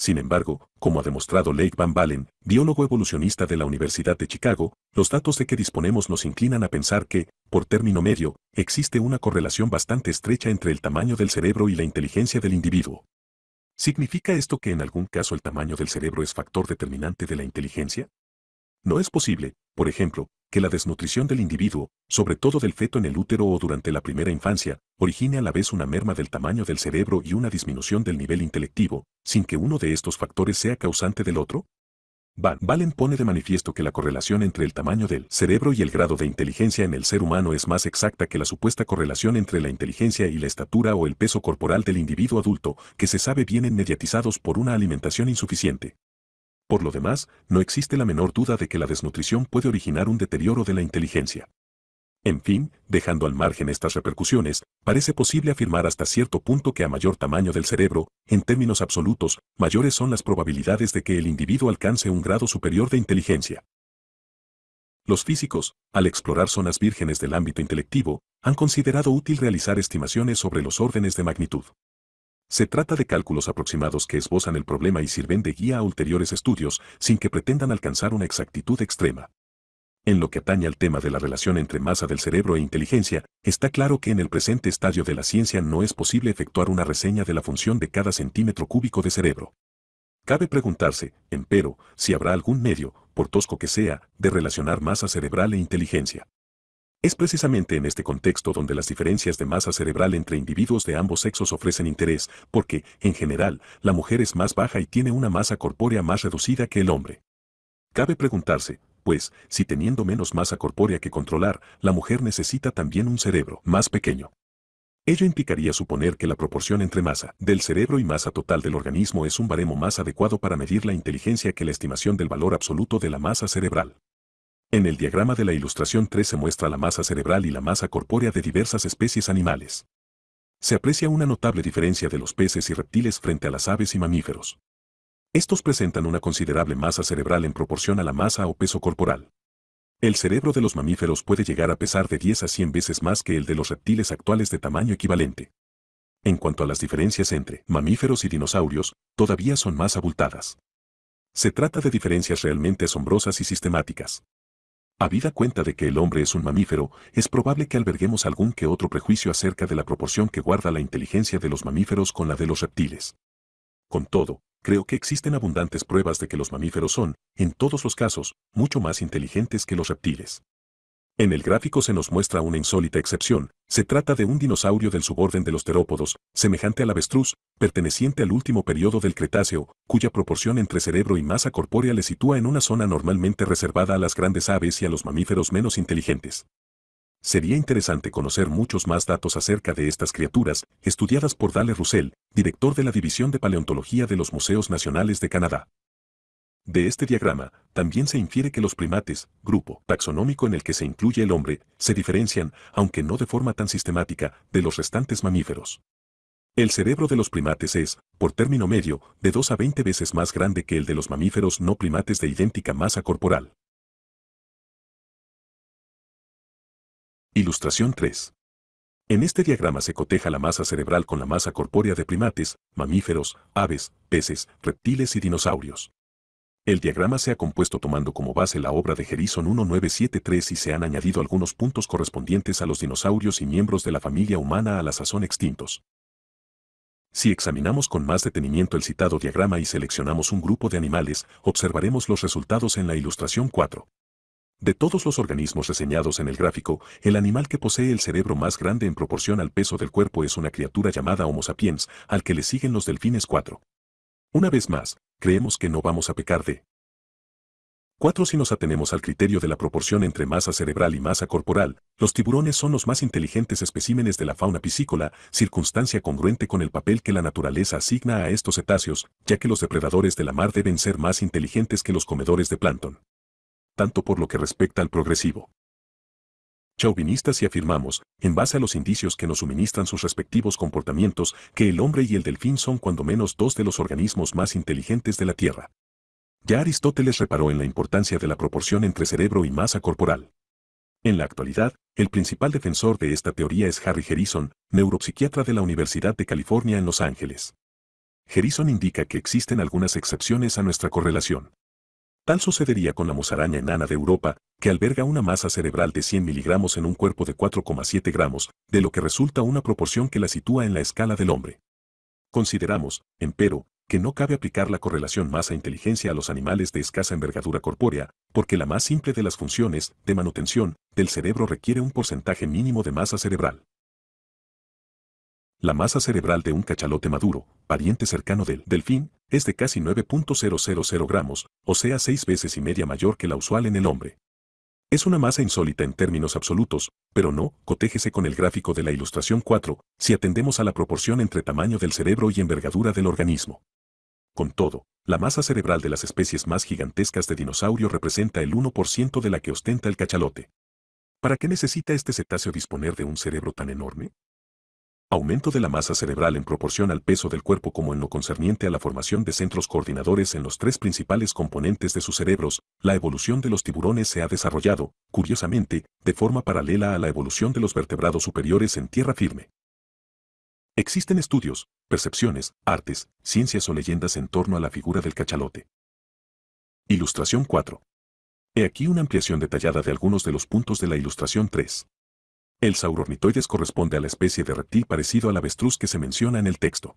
Sin embargo, como ha demostrado Lake Van Valen, biólogo evolucionista de la Universidad de Chicago, los datos de que disponemos nos inclinan a pensar que, por término medio, existe una correlación bastante estrecha entre el tamaño del cerebro y la inteligencia del individuo. ¿Significa esto que en algún caso el tamaño del cerebro es factor determinante de la inteligencia? No es posible, por ejemplo, que la desnutrición del individuo, sobre todo del feto en el útero o durante la primera infancia, origine a la vez una merma del tamaño del cerebro y una disminución del nivel intelectivo, sin que uno de estos factores sea causante del otro? Van Valen pone de manifiesto que la correlación entre el tamaño del cerebro y el grado de inteligencia en el ser humano es más exacta que la supuesta correlación entre la inteligencia y la estatura o el peso corporal del individuo adulto, que se sabe vienen mediatizados por una alimentación insuficiente. Por lo demás, no existe la menor duda de que la desnutrición puede originar un deterioro de la inteligencia. En fin, dejando al margen estas repercusiones, parece posible afirmar hasta cierto punto que a mayor tamaño del cerebro, en términos absolutos, mayores son las probabilidades de que el individuo alcance un grado superior de inteligencia. Los físicos, al explorar zonas vírgenes del ámbito intelectivo, han considerado útil realizar estimaciones sobre los órdenes de magnitud. Se trata de cálculos aproximados que esbozan el problema y sirven de guía a ulteriores estudios sin que pretendan alcanzar una exactitud extrema. En lo que atañe al tema de la relación entre masa del cerebro e inteligencia, está claro que en el presente estadio de la ciencia no es posible efectuar una reseña de la función de cada centímetro cúbico de cerebro. Cabe preguntarse, empero, si habrá algún medio, por tosco que sea, de relacionar masa cerebral e inteligencia. Es precisamente en este contexto donde las diferencias de masa cerebral entre individuos de ambos sexos ofrecen interés, porque, en general, la mujer es más baja y tiene una masa corpórea más reducida que el hombre. Cabe preguntarse, pues, si teniendo menos masa corpórea que controlar, la mujer necesita también un cerebro más pequeño. Ello implicaría suponer que la proporción entre masa del cerebro y masa total del organismo es un baremo más adecuado para medir la inteligencia que la estimación del valor absoluto de la masa cerebral. En el diagrama de la ilustración 3 se muestra la masa cerebral y la masa corpórea de diversas especies animales. Se aprecia una notable diferencia de los peces y reptiles frente a las aves y mamíferos. Estos presentan una considerable masa cerebral en proporción a la masa o peso corporal. El cerebro de los mamíferos puede llegar a pesar de 10 a 100 veces más que el de los reptiles actuales de tamaño equivalente. En cuanto a las diferencias entre mamíferos y dinosaurios, todavía son más abultadas. Se trata de diferencias realmente asombrosas y sistemáticas. Habida cuenta de que el hombre es un mamífero, es probable que alberguemos algún que otro prejuicio acerca de la proporción que guarda la inteligencia de los mamíferos con la de los reptiles. Con todo, creo que existen abundantes pruebas de que los mamíferos son, en todos los casos, mucho más inteligentes que los reptiles. En el gráfico se nos muestra una insólita excepción, se trata de un dinosaurio del suborden de los terópodos, semejante al avestruz, perteneciente al último periodo del Cretáceo, cuya proporción entre cerebro y masa corpórea le sitúa en una zona normalmente reservada a las grandes aves y a los mamíferos menos inteligentes. Sería interesante conocer muchos más datos acerca de estas criaturas, estudiadas por Dale Russell, director de la División de Paleontología de los Museos Nacionales de Canadá. De este diagrama, también se infiere que los primates, grupo taxonómico en el que se incluye el hombre, se diferencian, aunque no de forma tan sistemática, de los restantes mamíferos. El cerebro de los primates es, por término medio, de 2 a 20 veces más grande que el de los mamíferos no primates de idéntica masa corporal. Ilustración 3. En este diagrama se coteja la masa cerebral con la masa corpórea de primates, mamíferos, aves, peces, reptiles y dinosaurios. El diagrama se ha compuesto tomando como base la obra de Gerison 1973 y se han añadido algunos puntos correspondientes a los dinosaurios y miembros de la familia humana a la sazón extintos. Si examinamos con más detenimiento el citado diagrama y seleccionamos un grupo de animales, observaremos los resultados en la ilustración 4. De todos los organismos reseñados en el gráfico, el animal que posee el cerebro más grande en proporción al peso del cuerpo es una criatura llamada Homo sapiens, al que le siguen los delfines 4. Una vez más, creemos que no vamos a pecar de 4. Si nos atenemos al criterio de la proporción entre masa cerebral y masa corporal, los tiburones son los más inteligentes especímenes de la fauna piscícola, circunstancia congruente con el papel que la naturaleza asigna a estos cetáceos, ya que los depredadores de la mar deben ser más inteligentes que los comedores de plancton. Tanto por lo que respecta al progresivo chauvinistas y afirmamos, en base a los indicios que nos suministran sus respectivos comportamientos, que el hombre y el delfín son cuando menos dos de los organismos más inteligentes de la Tierra. Ya Aristóteles reparó en la importancia de la proporción entre cerebro y masa corporal. En la actualidad, el principal defensor de esta teoría es Harry Harrison, neuropsiquiatra de la Universidad de California en Los Ángeles. Harrison indica que existen algunas excepciones a nuestra correlación. Tal sucedería con la musaraña enana de Europa, que alberga una masa cerebral de 100 miligramos en un cuerpo de 4,7 gramos, de lo que resulta una proporción que la sitúa en la escala del hombre. Consideramos, empero, que no cabe aplicar la correlación masa-inteligencia a los animales de escasa envergadura corpórea, porque la más simple de las funciones, de manutención, del cerebro requiere un porcentaje mínimo de masa cerebral. La masa cerebral de un cachalote maduro, pariente cercano del delfín, es de casi 9.000 gramos, o sea seis veces y media mayor que la usual en el hombre. Es una masa insólita en términos absolutos, pero no, cotéjese con el gráfico de la ilustración 4, si atendemos a la proporción entre tamaño del cerebro y envergadura del organismo. Con todo, la masa cerebral de las especies más gigantescas de dinosaurio representa el 1% de la que ostenta el cachalote. ¿Para qué necesita este cetáceo disponer de un cerebro tan enorme? aumento de la masa cerebral en proporción al peso del cuerpo como en lo concerniente a la formación de centros coordinadores en los tres principales componentes de sus cerebros, la evolución de los tiburones se ha desarrollado, curiosamente, de forma paralela a la evolución de los vertebrados superiores en tierra firme. Existen estudios, percepciones, artes, ciencias o leyendas en torno a la figura del cachalote. Ilustración 4. He aquí una ampliación detallada de algunos de los puntos de la ilustración 3. El saurornitoides corresponde a la especie de reptil parecido al avestruz que se menciona en el texto.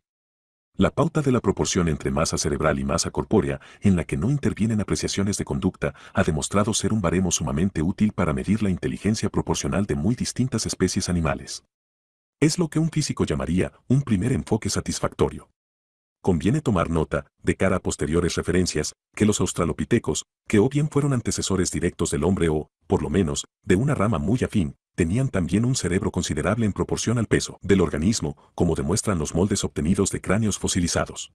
La pauta de la proporción entre masa cerebral y masa corpórea, en la que no intervienen apreciaciones de conducta, ha demostrado ser un baremo sumamente útil para medir la inteligencia proporcional de muy distintas especies animales. Es lo que un físico llamaría un primer enfoque satisfactorio. Conviene tomar nota, de cara a posteriores referencias, que los australopitecos, que o bien fueron antecesores directos del hombre o, por lo menos, de una rama muy afín, tenían también un cerebro considerable en proporción al peso del organismo, como demuestran los moldes obtenidos de cráneos fosilizados.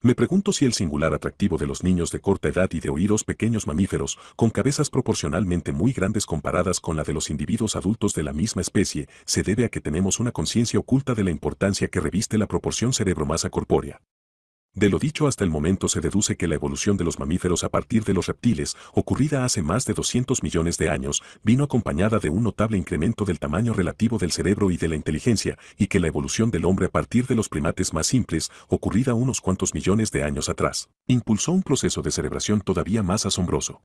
Me pregunto si el singular atractivo de los niños de corta edad y de oídos pequeños mamíferos, con cabezas proporcionalmente muy grandes comparadas con la de los individuos adultos de la misma especie, se debe a que tenemos una conciencia oculta de la importancia que reviste la proporción cerebro-masa corpórea. De lo dicho hasta el momento se deduce que la evolución de los mamíferos a partir de los reptiles, ocurrida hace más de 200 millones de años, vino acompañada de un notable incremento del tamaño relativo del cerebro y de la inteligencia, y que la evolución del hombre a partir de los primates más simples, ocurrida unos cuantos millones de años atrás, impulsó un proceso de cerebración todavía más asombroso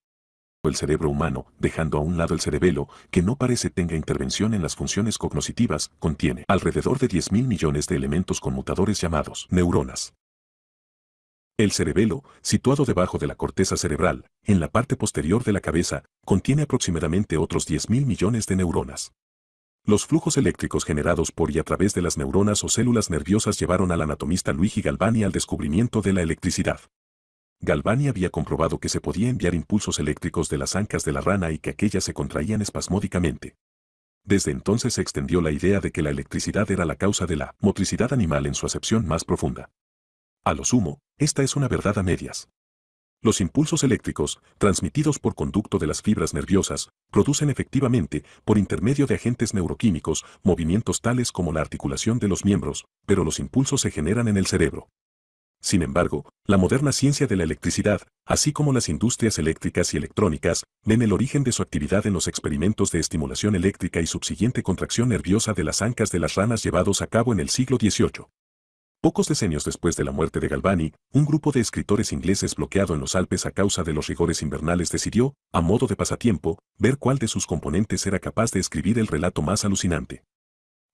el cerebro humano, dejando a un lado el cerebelo, que no parece tenga intervención en las funciones cognitivas, contiene alrededor de 10.000 millones de elementos conmutadores llamados neuronas. El cerebelo, situado debajo de la corteza cerebral, en la parte posterior de la cabeza, contiene aproximadamente otros 10.000 millones de neuronas. Los flujos eléctricos generados por y a través de las neuronas o células nerviosas llevaron al anatomista Luigi Galvani al descubrimiento de la electricidad. Galvani había comprobado que se podía enviar impulsos eléctricos de las ancas de la rana y que aquellas se contraían espasmódicamente. Desde entonces se extendió la idea de que la electricidad era la causa de la motricidad animal en su acepción más profunda. A lo sumo, esta es una verdad a medias. Los impulsos eléctricos, transmitidos por conducto de las fibras nerviosas, producen efectivamente, por intermedio de agentes neuroquímicos, movimientos tales como la articulación de los miembros, pero los impulsos se generan en el cerebro. Sin embargo, la moderna ciencia de la electricidad, así como las industrias eléctricas y electrónicas, ven el origen de su actividad en los experimentos de estimulación eléctrica y subsiguiente contracción nerviosa de las ancas de las ranas llevados a cabo en el siglo XVIII. Pocos decenios después de la muerte de Galvani, un grupo de escritores ingleses bloqueado en los Alpes a causa de los rigores invernales decidió, a modo de pasatiempo, ver cuál de sus componentes era capaz de escribir el relato más alucinante.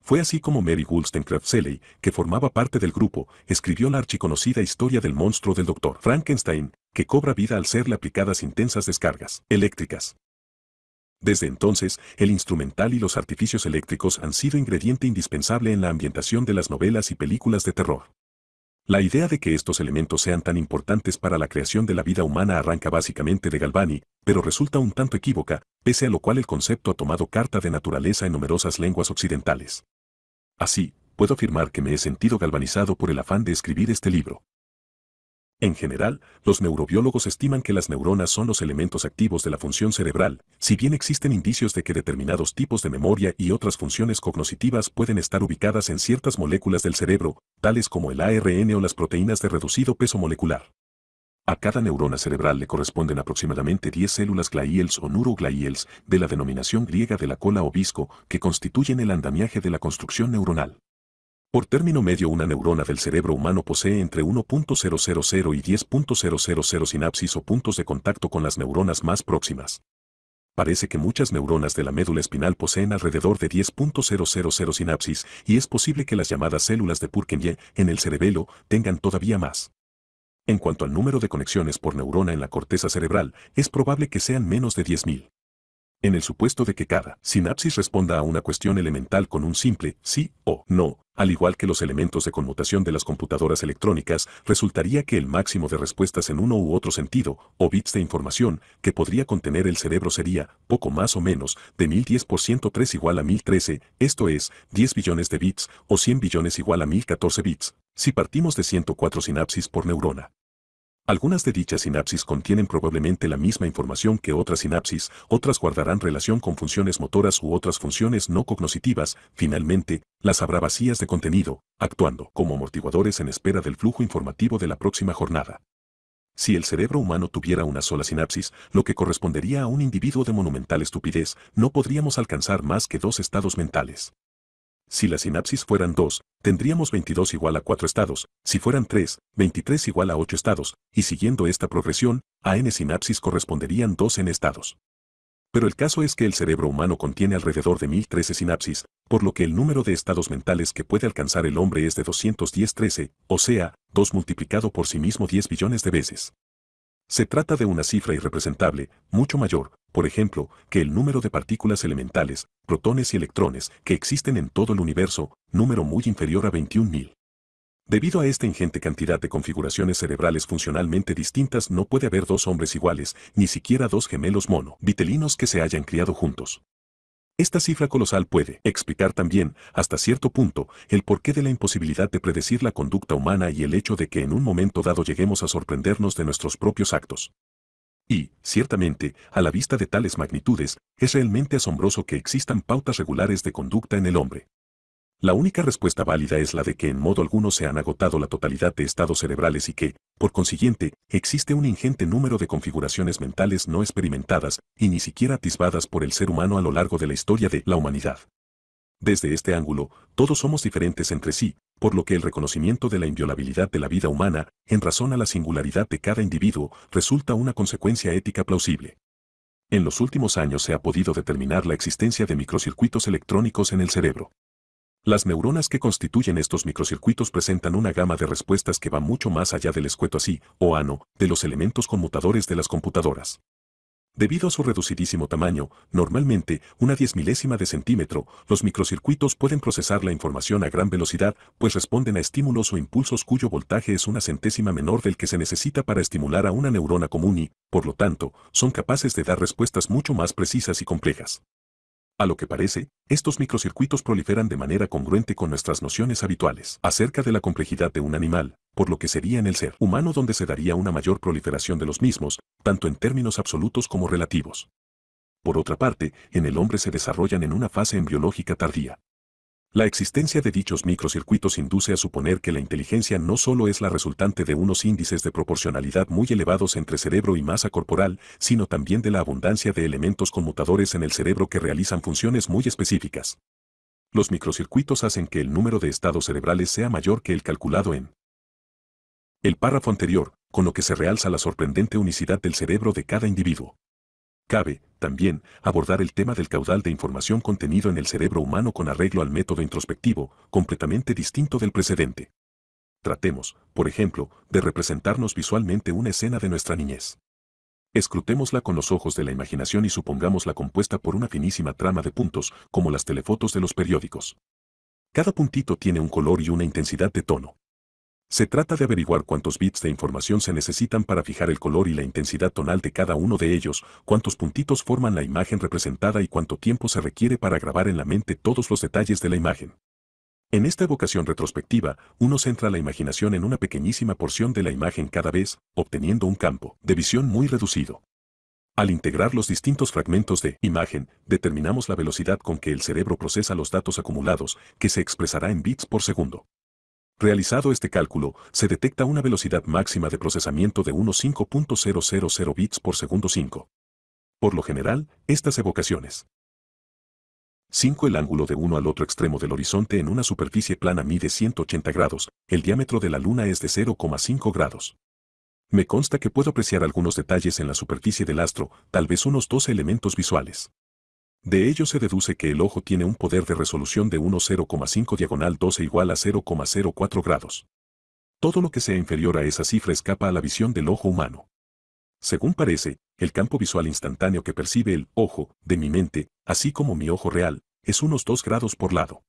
Fue así como Mary Wollstonecraft Shelley, que formaba parte del grupo, escribió la archiconocida historia del monstruo del doctor Frankenstein, que cobra vida al serle aplicadas intensas descargas eléctricas. Desde entonces, el instrumental y los artificios eléctricos han sido ingrediente indispensable en la ambientación de las novelas y películas de terror. La idea de que estos elementos sean tan importantes para la creación de la vida humana arranca básicamente de Galvani, pero resulta un tanto equívoca, pese a lo cual el concepto ha tomado carta de naturaleza en numerosas lenguas occidentales. Así, puedo afirmar que me he sentido galvanizado por el afán de escribir este libro. En general, los neurobiólogos estiman que las neuronas son los elementos activos de la función cerebral, si bien existen indicios de que determinados tipos de memoria y otras funciones cognitivas pueden estar ubicadas en ciertas moléculas del cerebro, tales como el ARN o las proteínas de reducido peso molecular. A cada neurona cerebral le corresponden aproximadamente 10 células gliales o neurogliales, de la denominación griega de la cola o visco, que constituyen el andamiaje de la construcción neuronal. Por término medio una neurona del cerebro humano posee entre 1.000 y 10.000 sinapsis o puntos de contacto con las neuronas más próximas. Parece que muchas neuronas de la médula espinal poseen alrededor de 10.000 sinapsis y es posible que las llamadas células de Purkinje en el cerebelo tengan todavía más. En cuanto al número de conexiones por neurona en la corteza cerebral, es probable que sean menos de 10.000. En el supuesto de que cada sinapsis responda a una cuestión elemental con un simple sí o no, al igual que los elementos de conmutación de las computadoras electrónicas, resultaría que el máximo de respuestas en uno u otro sentido, o bits de información, que podría contener el cerebro sería, poco más o menos, de 1010 por 103 igual a 1013, esto es, 10 billones de bits, o 100 billones igual a 1014 bits, si partimos de 104 sinapsis por neurona. Algunas de dichas sinapsis contienen probablemente la misma información que otras sinapsis, otras guardarán relación con funciones motoras u otras funciones no cognitivas, finalmente, las habrá vacías de contenido, actuando como amortiguadores en espera del flujo informativo de la próxima jornada. Si el cerebro humano tuviera una sola sinapsis, lo que correspondería a un individuo de monumental estupidez, no podríamos alcanzar más que dos estados mentales. Si las sinapsis fueran 2, tendríamos 22 igual a 4 estados, si fueran 3, 23 igual a 8 estados, y siguiendo esta progresión, a n sinapsis corresponderían 2 n estados. Pero el caso es que el cerebro humano contiene alrededor de 1013 sinapsis, por lo que el número de estados mentales que puede alcanzar el hombre es de 210 o sea, 2 multiplicado por sí mismo 10 billones de veces. Se trata de una cifra irrepresentable, mucho mayor, por ejemplo, que el número de partículas elementales, protones y electrones, que existen en todo el universo, número muy inferior a 21.000. Debido a esta ingente cantidad de configuraciones cerebrales funcionalmente distintas no puede haber dos hombres iguales, ni siquiera dos gemelos mono, vitelinos que se hayan criado juntos. Esta cifra colosal puede explicar también, hasta cierto punto, el porqué de la imposibilidad de predecir la conducta humana y el hecho de que en un momento dado lleguemos a sorprendernos de nuestros propios actos. Y, ciertamente, a la vista de tales magnitudes, es realmente asombroso que existan pautas regulares de conducta en el hombre. La única respuesta válida es la de que en modo alguno se han agotado la totalidad de estados cerebrales y que, por consiguiente, existe un ingente número de configuraciones mentales no experimentadas y ni siquiera atisbadas por el ser humano a lo largo de la historia de la humanidad. Desde este ángulo, todos somos diferentes entre sí, por lo que el reconocimiento de la inviolabilidad de la vida humana, en razón a la singularidad de cada individuo, resulta una consecuencia ética plausible. En los últimos años se ha podido determinar la existencia de microcircuitos electrónicos en el cerebro. Las neuronas que constituyen estos microcircuitos presentan una gama de respuestas que va mucho más allá del escueto así, o ano, de los elementos conmutadores de las computadoras. Debido a su reducidísimo tamaño, normalmente, una diez milésima de centímetro, los microcircuitos pueden procesar la información a gran velocidad, pues responden a estímulos o impulsos cuyo voltaje es una centésima menor del que se necesita para estimular a una neurona común y, por lo tanto, son capaces de dar respuestas mucho más precisas y complejas. A lo que parece, estos microcircuitos proliferan de manera congruente con nuestras nociones habituales acerca de la complejidad de un animal, por lo que sería en el ser humano donde se daría una mayor proliferación de los mismos, tanto en términos absolutos como relativos. Por otra parte, en el hombre se desarrollan en una fase embriológica tardía. La existencia de dichos microcircuitos induce a suponer que la inteligencia no solo es la resultante de unos índices de proporcionalidad muy elevados entre cerebro y masa corporal, sino también de la abundancia de elementos conmutadores en el cerebro que realizan funciones muy específicas. Los microcircuitos hacen que el número de estados cerebrales sea mayor que el calculado en el párrafo anterior, con lo que se realza la sorprendente unicidad del cerebro de cada individuo. Cabe, también, abordar el tema del caudal de información contenido en el cerebro humano con arreglo al método introspectivo, completamente distinto del precedente. Tratemos, por ejemplo, de representarnos visualmente una escena de nuestra niñez. Escrutémosla con los ojos de la imaginación y supongámosla compuesta por una finísima trama de puntos, como las telefotos de los periódicos. Cada puntito tiene un color y una intensidad de tono. Se trata de averiguar cuántos bits de información se necesitan para fijar el color y la intensidad tonal de cada uno de ellos, cuántos puntitos forman la imagen representada y cuánto tiempo se requiere para grabar en la mente todos los detalles de la imagen. En esta evocación retrospectiva, uno centra la imaginación en una pequeñísima porción de la imagen cada vez, obteniendo un campo de visión muy reducido. Al integrar los distintos fragmentos de imagen, determinamos la velocidad con que el cerebro procesa los datos acumulados, que se expresará en bits por segundo. Realizado este cálculo, se detecta una velocidad máxima de procesamiento de unos 5.000 bits por segundo 5. Por lo general, estas evocaciones. 5. El ángulo de uno al otro extremo del horizonte en una superficie plana mide 180 grados, el diámetro de la luna es de 0,5 grados. Me consta que puedo apreciar algunos detalles en la superficie del astro, tal vez unos 12 elementos visuales. De ello se deduce que el ojo tiene un poder de resolución de 1,05 diagonal 12 igual a 0,04 grados. Todo lo que sea inferior a esa cifra escapa a la visión del ojo humano. Según parece, el campo visual instantáneo que percibe el ojo de mi mente, así como mi ojo real, es unos 2 grados por lado.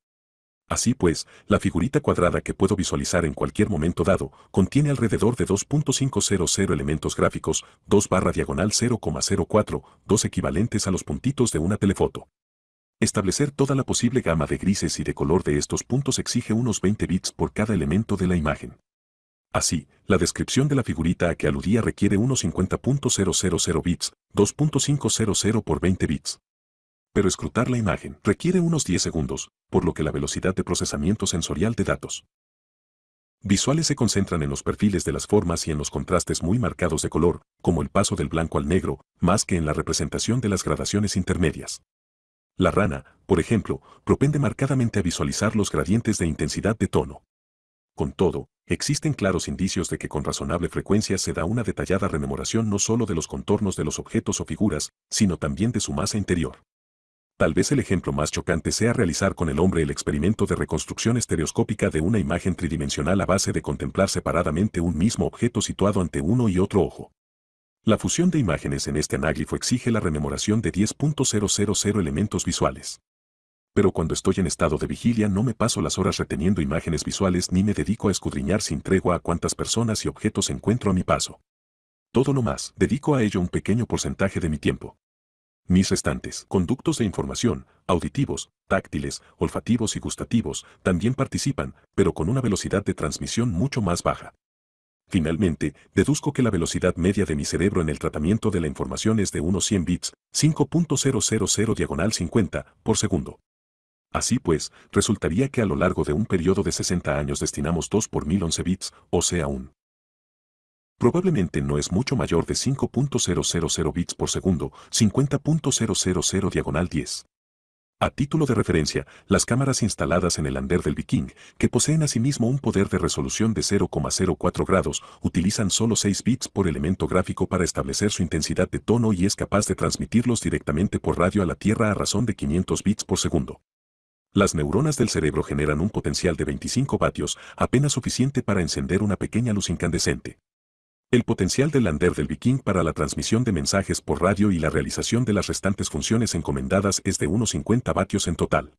Así pues, la figurita cuadrada que puedo visualizar en cualquier momento dado, contiene alrededor de 2.500 elementos gráficos, 2 barra diagonal 0,04, dos equivalentes a los puntitos de una telefoto. Establecer toda la posible gama de grises y de color de estos puntos exige unos 20 bits por cada elemento de la imagen. Así, la descripción de la figurita a que aludía requiere unos 50.000 bits, 2.500 por 20 bits pero escrutar la imagen requiere unos 10 segundos, por lo que la velocidad de procesamiento sensorial de datos visuales se concentran en los perfiles de las formas y en los contrastes muy marcados de color, como el paso del blanco al negro, más que en la representación de las gradaciones intermedias. La rana, por ejemplo, propende marcadamente a visualizar los gradientes de intensidad de tono. Con todo, existen claros indicios de que con razonable frecuencia se da una detallada rememoración no solo de los contornos de los objetos o figuras, sino también de su masa interior. Tal vez el ejemplo más chocante sea realizar con el hombre el experimento de reconstrucción estereoscópica de una imagen tridimensional a base de contemplar separadamente un mismo objeto situado ante uno y otro ojo. La fusión de imágenes en este anáglifo exige la rememoración de 10.000 elementos visuales. Pero cuando estoy en estado de vigilia no me paso las horas reteniendo imágenes visuales ni me dedico a escudriñar sin tregua a cuántas personas y objetos encuentro a mi paso. Todo lo más, dedico a ello un pequeño porcentaje de mi tiempo. Mis restantes conductos de información, auditivos, táctiles, olfativos y gustativos, también participan, pero con una velocidad de transmisión mucho más baja. Finalmente, deduzco que la velocidad media de mi cerebro en el tratamiento de la información es de unos 100 bits, 5.000 diagonal 50, por segundo. Así pues, resultaría que a lo largo de un periodo de 60 años destinamos 2 por 1011 bits, o sea un probablemente no es mucho mayor de 5.000 bits por segundo, 50.000 diagonal 10. A título de referencia, las cámaras instaladas en el Ander del Viking, que poseen asimismo un poder de resolución de 0,04 grados, utilizan solo 6 bits por elemento gráfico para establecer su intensidad de tono y es capaz de transmitirlos directamente por radio a la Tierra a razón de 500 bits por segundo. Las neuronas del cerebro generan un potencial de 25 vatios, apenas suficiente para encender una pequeña luz incandescente. El potencial del lander del Viking para la transmisión de mensajes por radio y la realización de las restantes funciones encomendadas es de unos 50 vatios en total.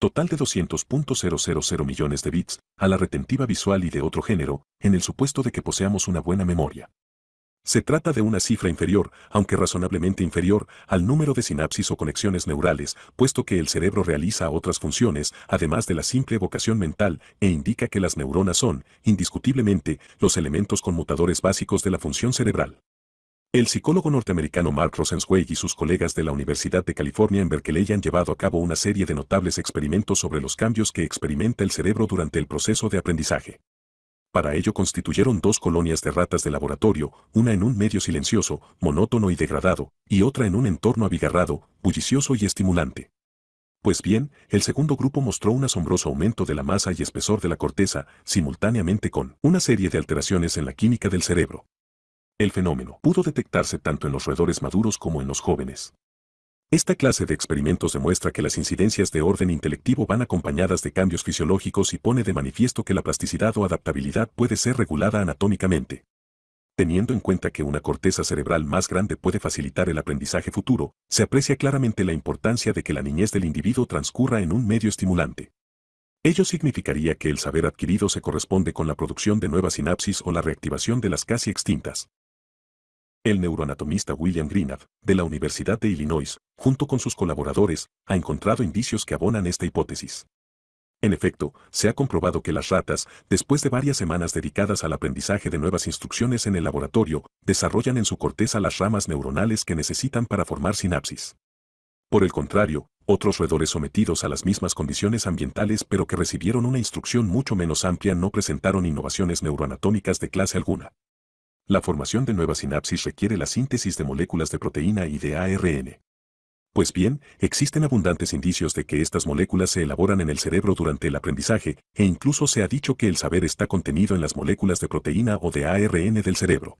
Total de 200.000 millones de bits, a la retentiva visual y de otro género, en el supuesto de que poseamos una buena memoria. Se trata de una cifra inferior, aunque razonablemente inferior, al número de sinapsis o conexiones neurales, puesto que el cerebro realiza otras funciones, además de la simple vocación mental, e indica que las neuronas son, indiscutiblemente, los elementos conmutadores básicos de la función cerebral. El psicólogo norteamericano Mark Rosenzweig y sus colegas de la Universidad de California en Berkeley han llevado a cabo una serie de notables experimentos sobre los cambios que experimenta el cerebro durante el proceso de aprendizaje. Para ello constituyeron dos colonias de ratas de laboratorio, una en un medio silencioso, monótono y degradado, y otra en un entorno abigarrado, bullicioso y estimulante. Pues bien, el segundo grupo mostró un asombroso aumento de la masa y espesor de la corteza, simultáneamente con una serie de alteraciones en la química del cerebro. El fenómeno pudo detectarse tanto en los roedores maduros como en los jóvenes. Esta clase de experimentos demuestra que las incidencias de orden intelectivo van acompañadas de cambios fisiológicos y pone de manifiesto que la plasticidad o adaptabilidad puede ser regulada anatómicamente. Teniendo en cuenta que una corteza cerebral más grande puede facilitar el aprendizaje futuro, se aprecia claramente la importancia de que la niñez del individuo transcurra en un medio estimulante. Ello significaría que el saber adquirido se corresponde con la producción de nuevas sinapsis o la reactivación de las casi extintas. El neuroanatomista William Greenough de la Universidad de Illinois, junto con sus colaboradores, ha encontrado indicios que abonan esta hipótesis. En efecto, se ha comprobado que las ratas, después de varias semanas dedicadas al aprendizaje de nuevas instrucciones en el laboratorio, desarrollan en su corteza las ramas neuronales que necesitan para formar sinapsis. Por el contrario, otros roedores sometidos a las mismas condiciones ambientales pero que recibieron una instrucción mucho menos amplia no presentaron innovaciones neuroanatómicas de clase alguna. La formación de nuevas sinapsis requiere la síntesis de moléculas de proteína y de ARN. Pues bien, existen abundantes indicios de que estas moléculas se elaboran en el cerebro durante el aprendizaje, e incluso se ha dicho que el saber está contenido en las moléculas de proteína o de ARN del cerebro.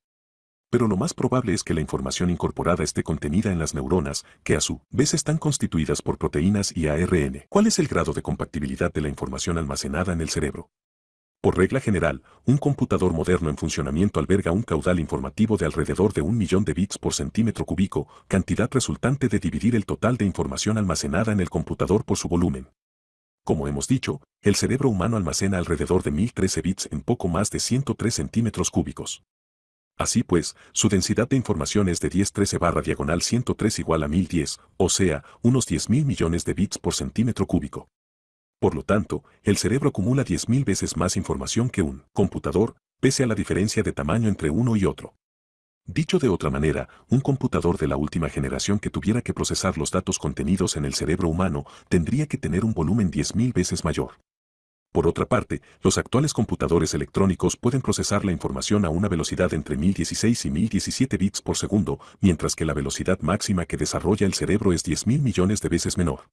Pero lo más probable es que la información incorporada esté contenida en las neuronas, que a su vez están constituidas por proteínas y ARN. ¿Cuál es el grado de compatibilidad de la información almacenada en el cerebro? Por regla general, un computador moderno en funcionamiento alberga un caudal informativo de alrededor de un millón de bits por centímetro cúbico, cantidad resultante de dividir el total de información almacenada en el computador por su volumen. Como hemos dicho, el cerebro humano almacena alrededor de 1013 bits en poco más de 103 centímetros cúbicos. Así pues, su densidad de información es de 1013 barra diagonal 103 igual a 1010, o sea, unos 10.000 millones de bits por centímetro cúbico. Por lo tanto, el cerebro acumula 10.000 veces más información que un computador, pese a la diferencia de tamaño entre uno y otro. Dicho de otra manera, un computador de la última generación que tuviera que procesar los datos contenidos en el cerebro humano tendría que tener un volumen 10.000 veces mayor. Por otra parte, los actuales computadores electrónicos pueden procesar la información a una velocidad entre 1016 y 1017 bits por segundo, mientras que la velocidad máxima que desarrolla el cerebro es 10.000 millones de veces menor.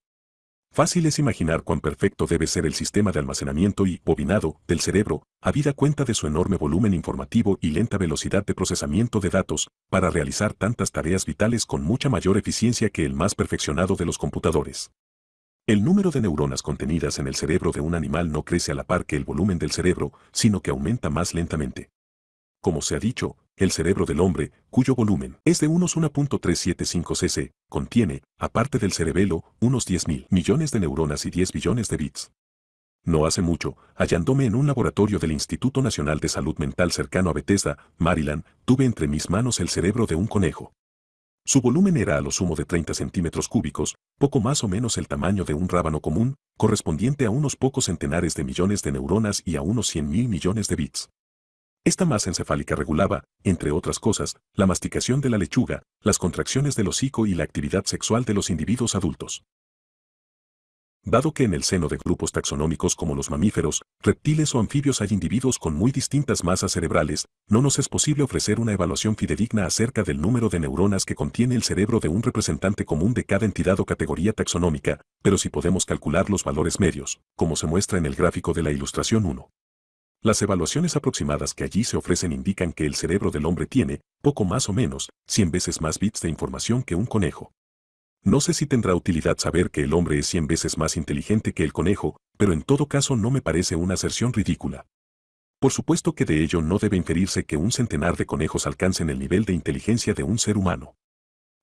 Fácil es imaginar cuán perfecto debe ser el sistema de almacenamiento y bobinado del cerebro, a vida cuenta de su enorme volumen informativo y lenta velocidad de procesamiento de datos, para realizar tantas tareas vitales con mucha mayor eficiencia que el más perfeccionado de los computadores. El número de neuronas contenidas en el cerebro de un animal no crece a la par que el volumen del cerebro, sino que aumenta más lentamente. Como se ha dicho, el cerebro del hombre, cuyo volumen es de unos 1.375 cc, contiene, aparte del cerebelo, unos 10.000 millones de neuronas y 10 billones de bits. No hace mucho, hallándome en un laboratorio del Instituto Nacional de Salud Mental cercano a Bethesda, Maryland, tuve entre mis manos el cerebro de un conejo. Su volumen era a lo sumo de 30 centímetros cúbicos, poco más o menos el tamaño de un rábano común, correspondiente a unos pocos centenares de millones de neuronas y a unos 100.000 millones de bits. Esta masa encefálica regulaba, entre otras cosas, la masticación de la lechuga, las contracciones del hocico y la actividad sexual de los individuos adultos. Dado que en el seno de grupos taxonómicos como los mamíferos, reptiles o anfibios hay individuos con muy distintas masas cerebrales, no nos es posible ofrecer una evaluación fidedigna acerca del número de neuronas que contiene el cerebro de un representante común de cada entidad o categoría taxonómica, pero sí podemos calcular los valores medios, como se muestra en el gráfico de la ilustración 1. Las evaluaciones aproximadas que allí se ofrecen indican que el cerebro del hombre tiene, poco más o menos, 100 veces más bits de información que un conejo. No sé si tendrá utilidad saber que el hombre es 100 veces más inteligente que el conejo, pero en todo caso no me parece una aserción ridícula. Por supuesto que de ello no debe inferirse que un centenar de conejos alcancen el nivel de inteligencia de un ser humano.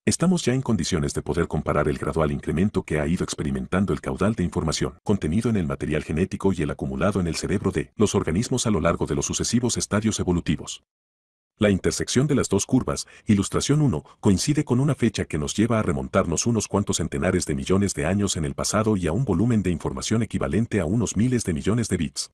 Estamos ya en condiciones de poder comparar el gradual incremento que ha ido experimentando el caudal de información contenido en el material genético y el acumulado en el cerebro de los organismos a lo largo de los sucesivos estadios evolutivos. La intersección de las dos curvas, ilustración 1, coincide con una fecha que nos lleva a remontarnos unos cuantos centenares de millones de años en el pasado y a un volumen de información equivalente a unos miles de millones de bits.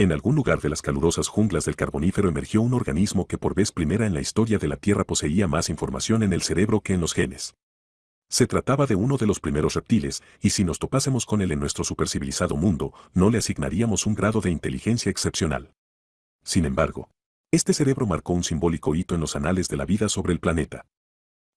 En algún lugar de las calurosas junglas del carbonífero emergió un organismo que por vez primera en la historia de la Tierra poseía más información en el cerebro que en los genes. Se trataba de uno de los primeros reptiles, y si nos topásemos con él en nuestro supercivilizado mundo, no le asignaríamos un grado de inteligencia excepcional. Sin embargo, este cerebro marcó un simbólico hito en los anales de la vida sobre el planeta.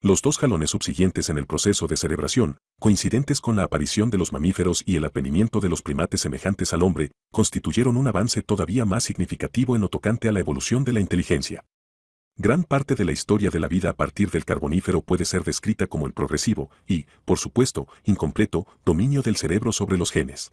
Los dos jalones subsiguientes en el proceso de cerebración, coincidentes con la aparición de los mamíferos y el apenimiento de los primates semejantes al hombre, constituyeron un avance todavía más significativo en lo tocante a la evolución de la inteligencia. Gran parte de la historia de la vida a partir del carbonífero puede ser descrita como el progresivo y, por supuesto, incompleto, dominio del cerebro sobre los genes.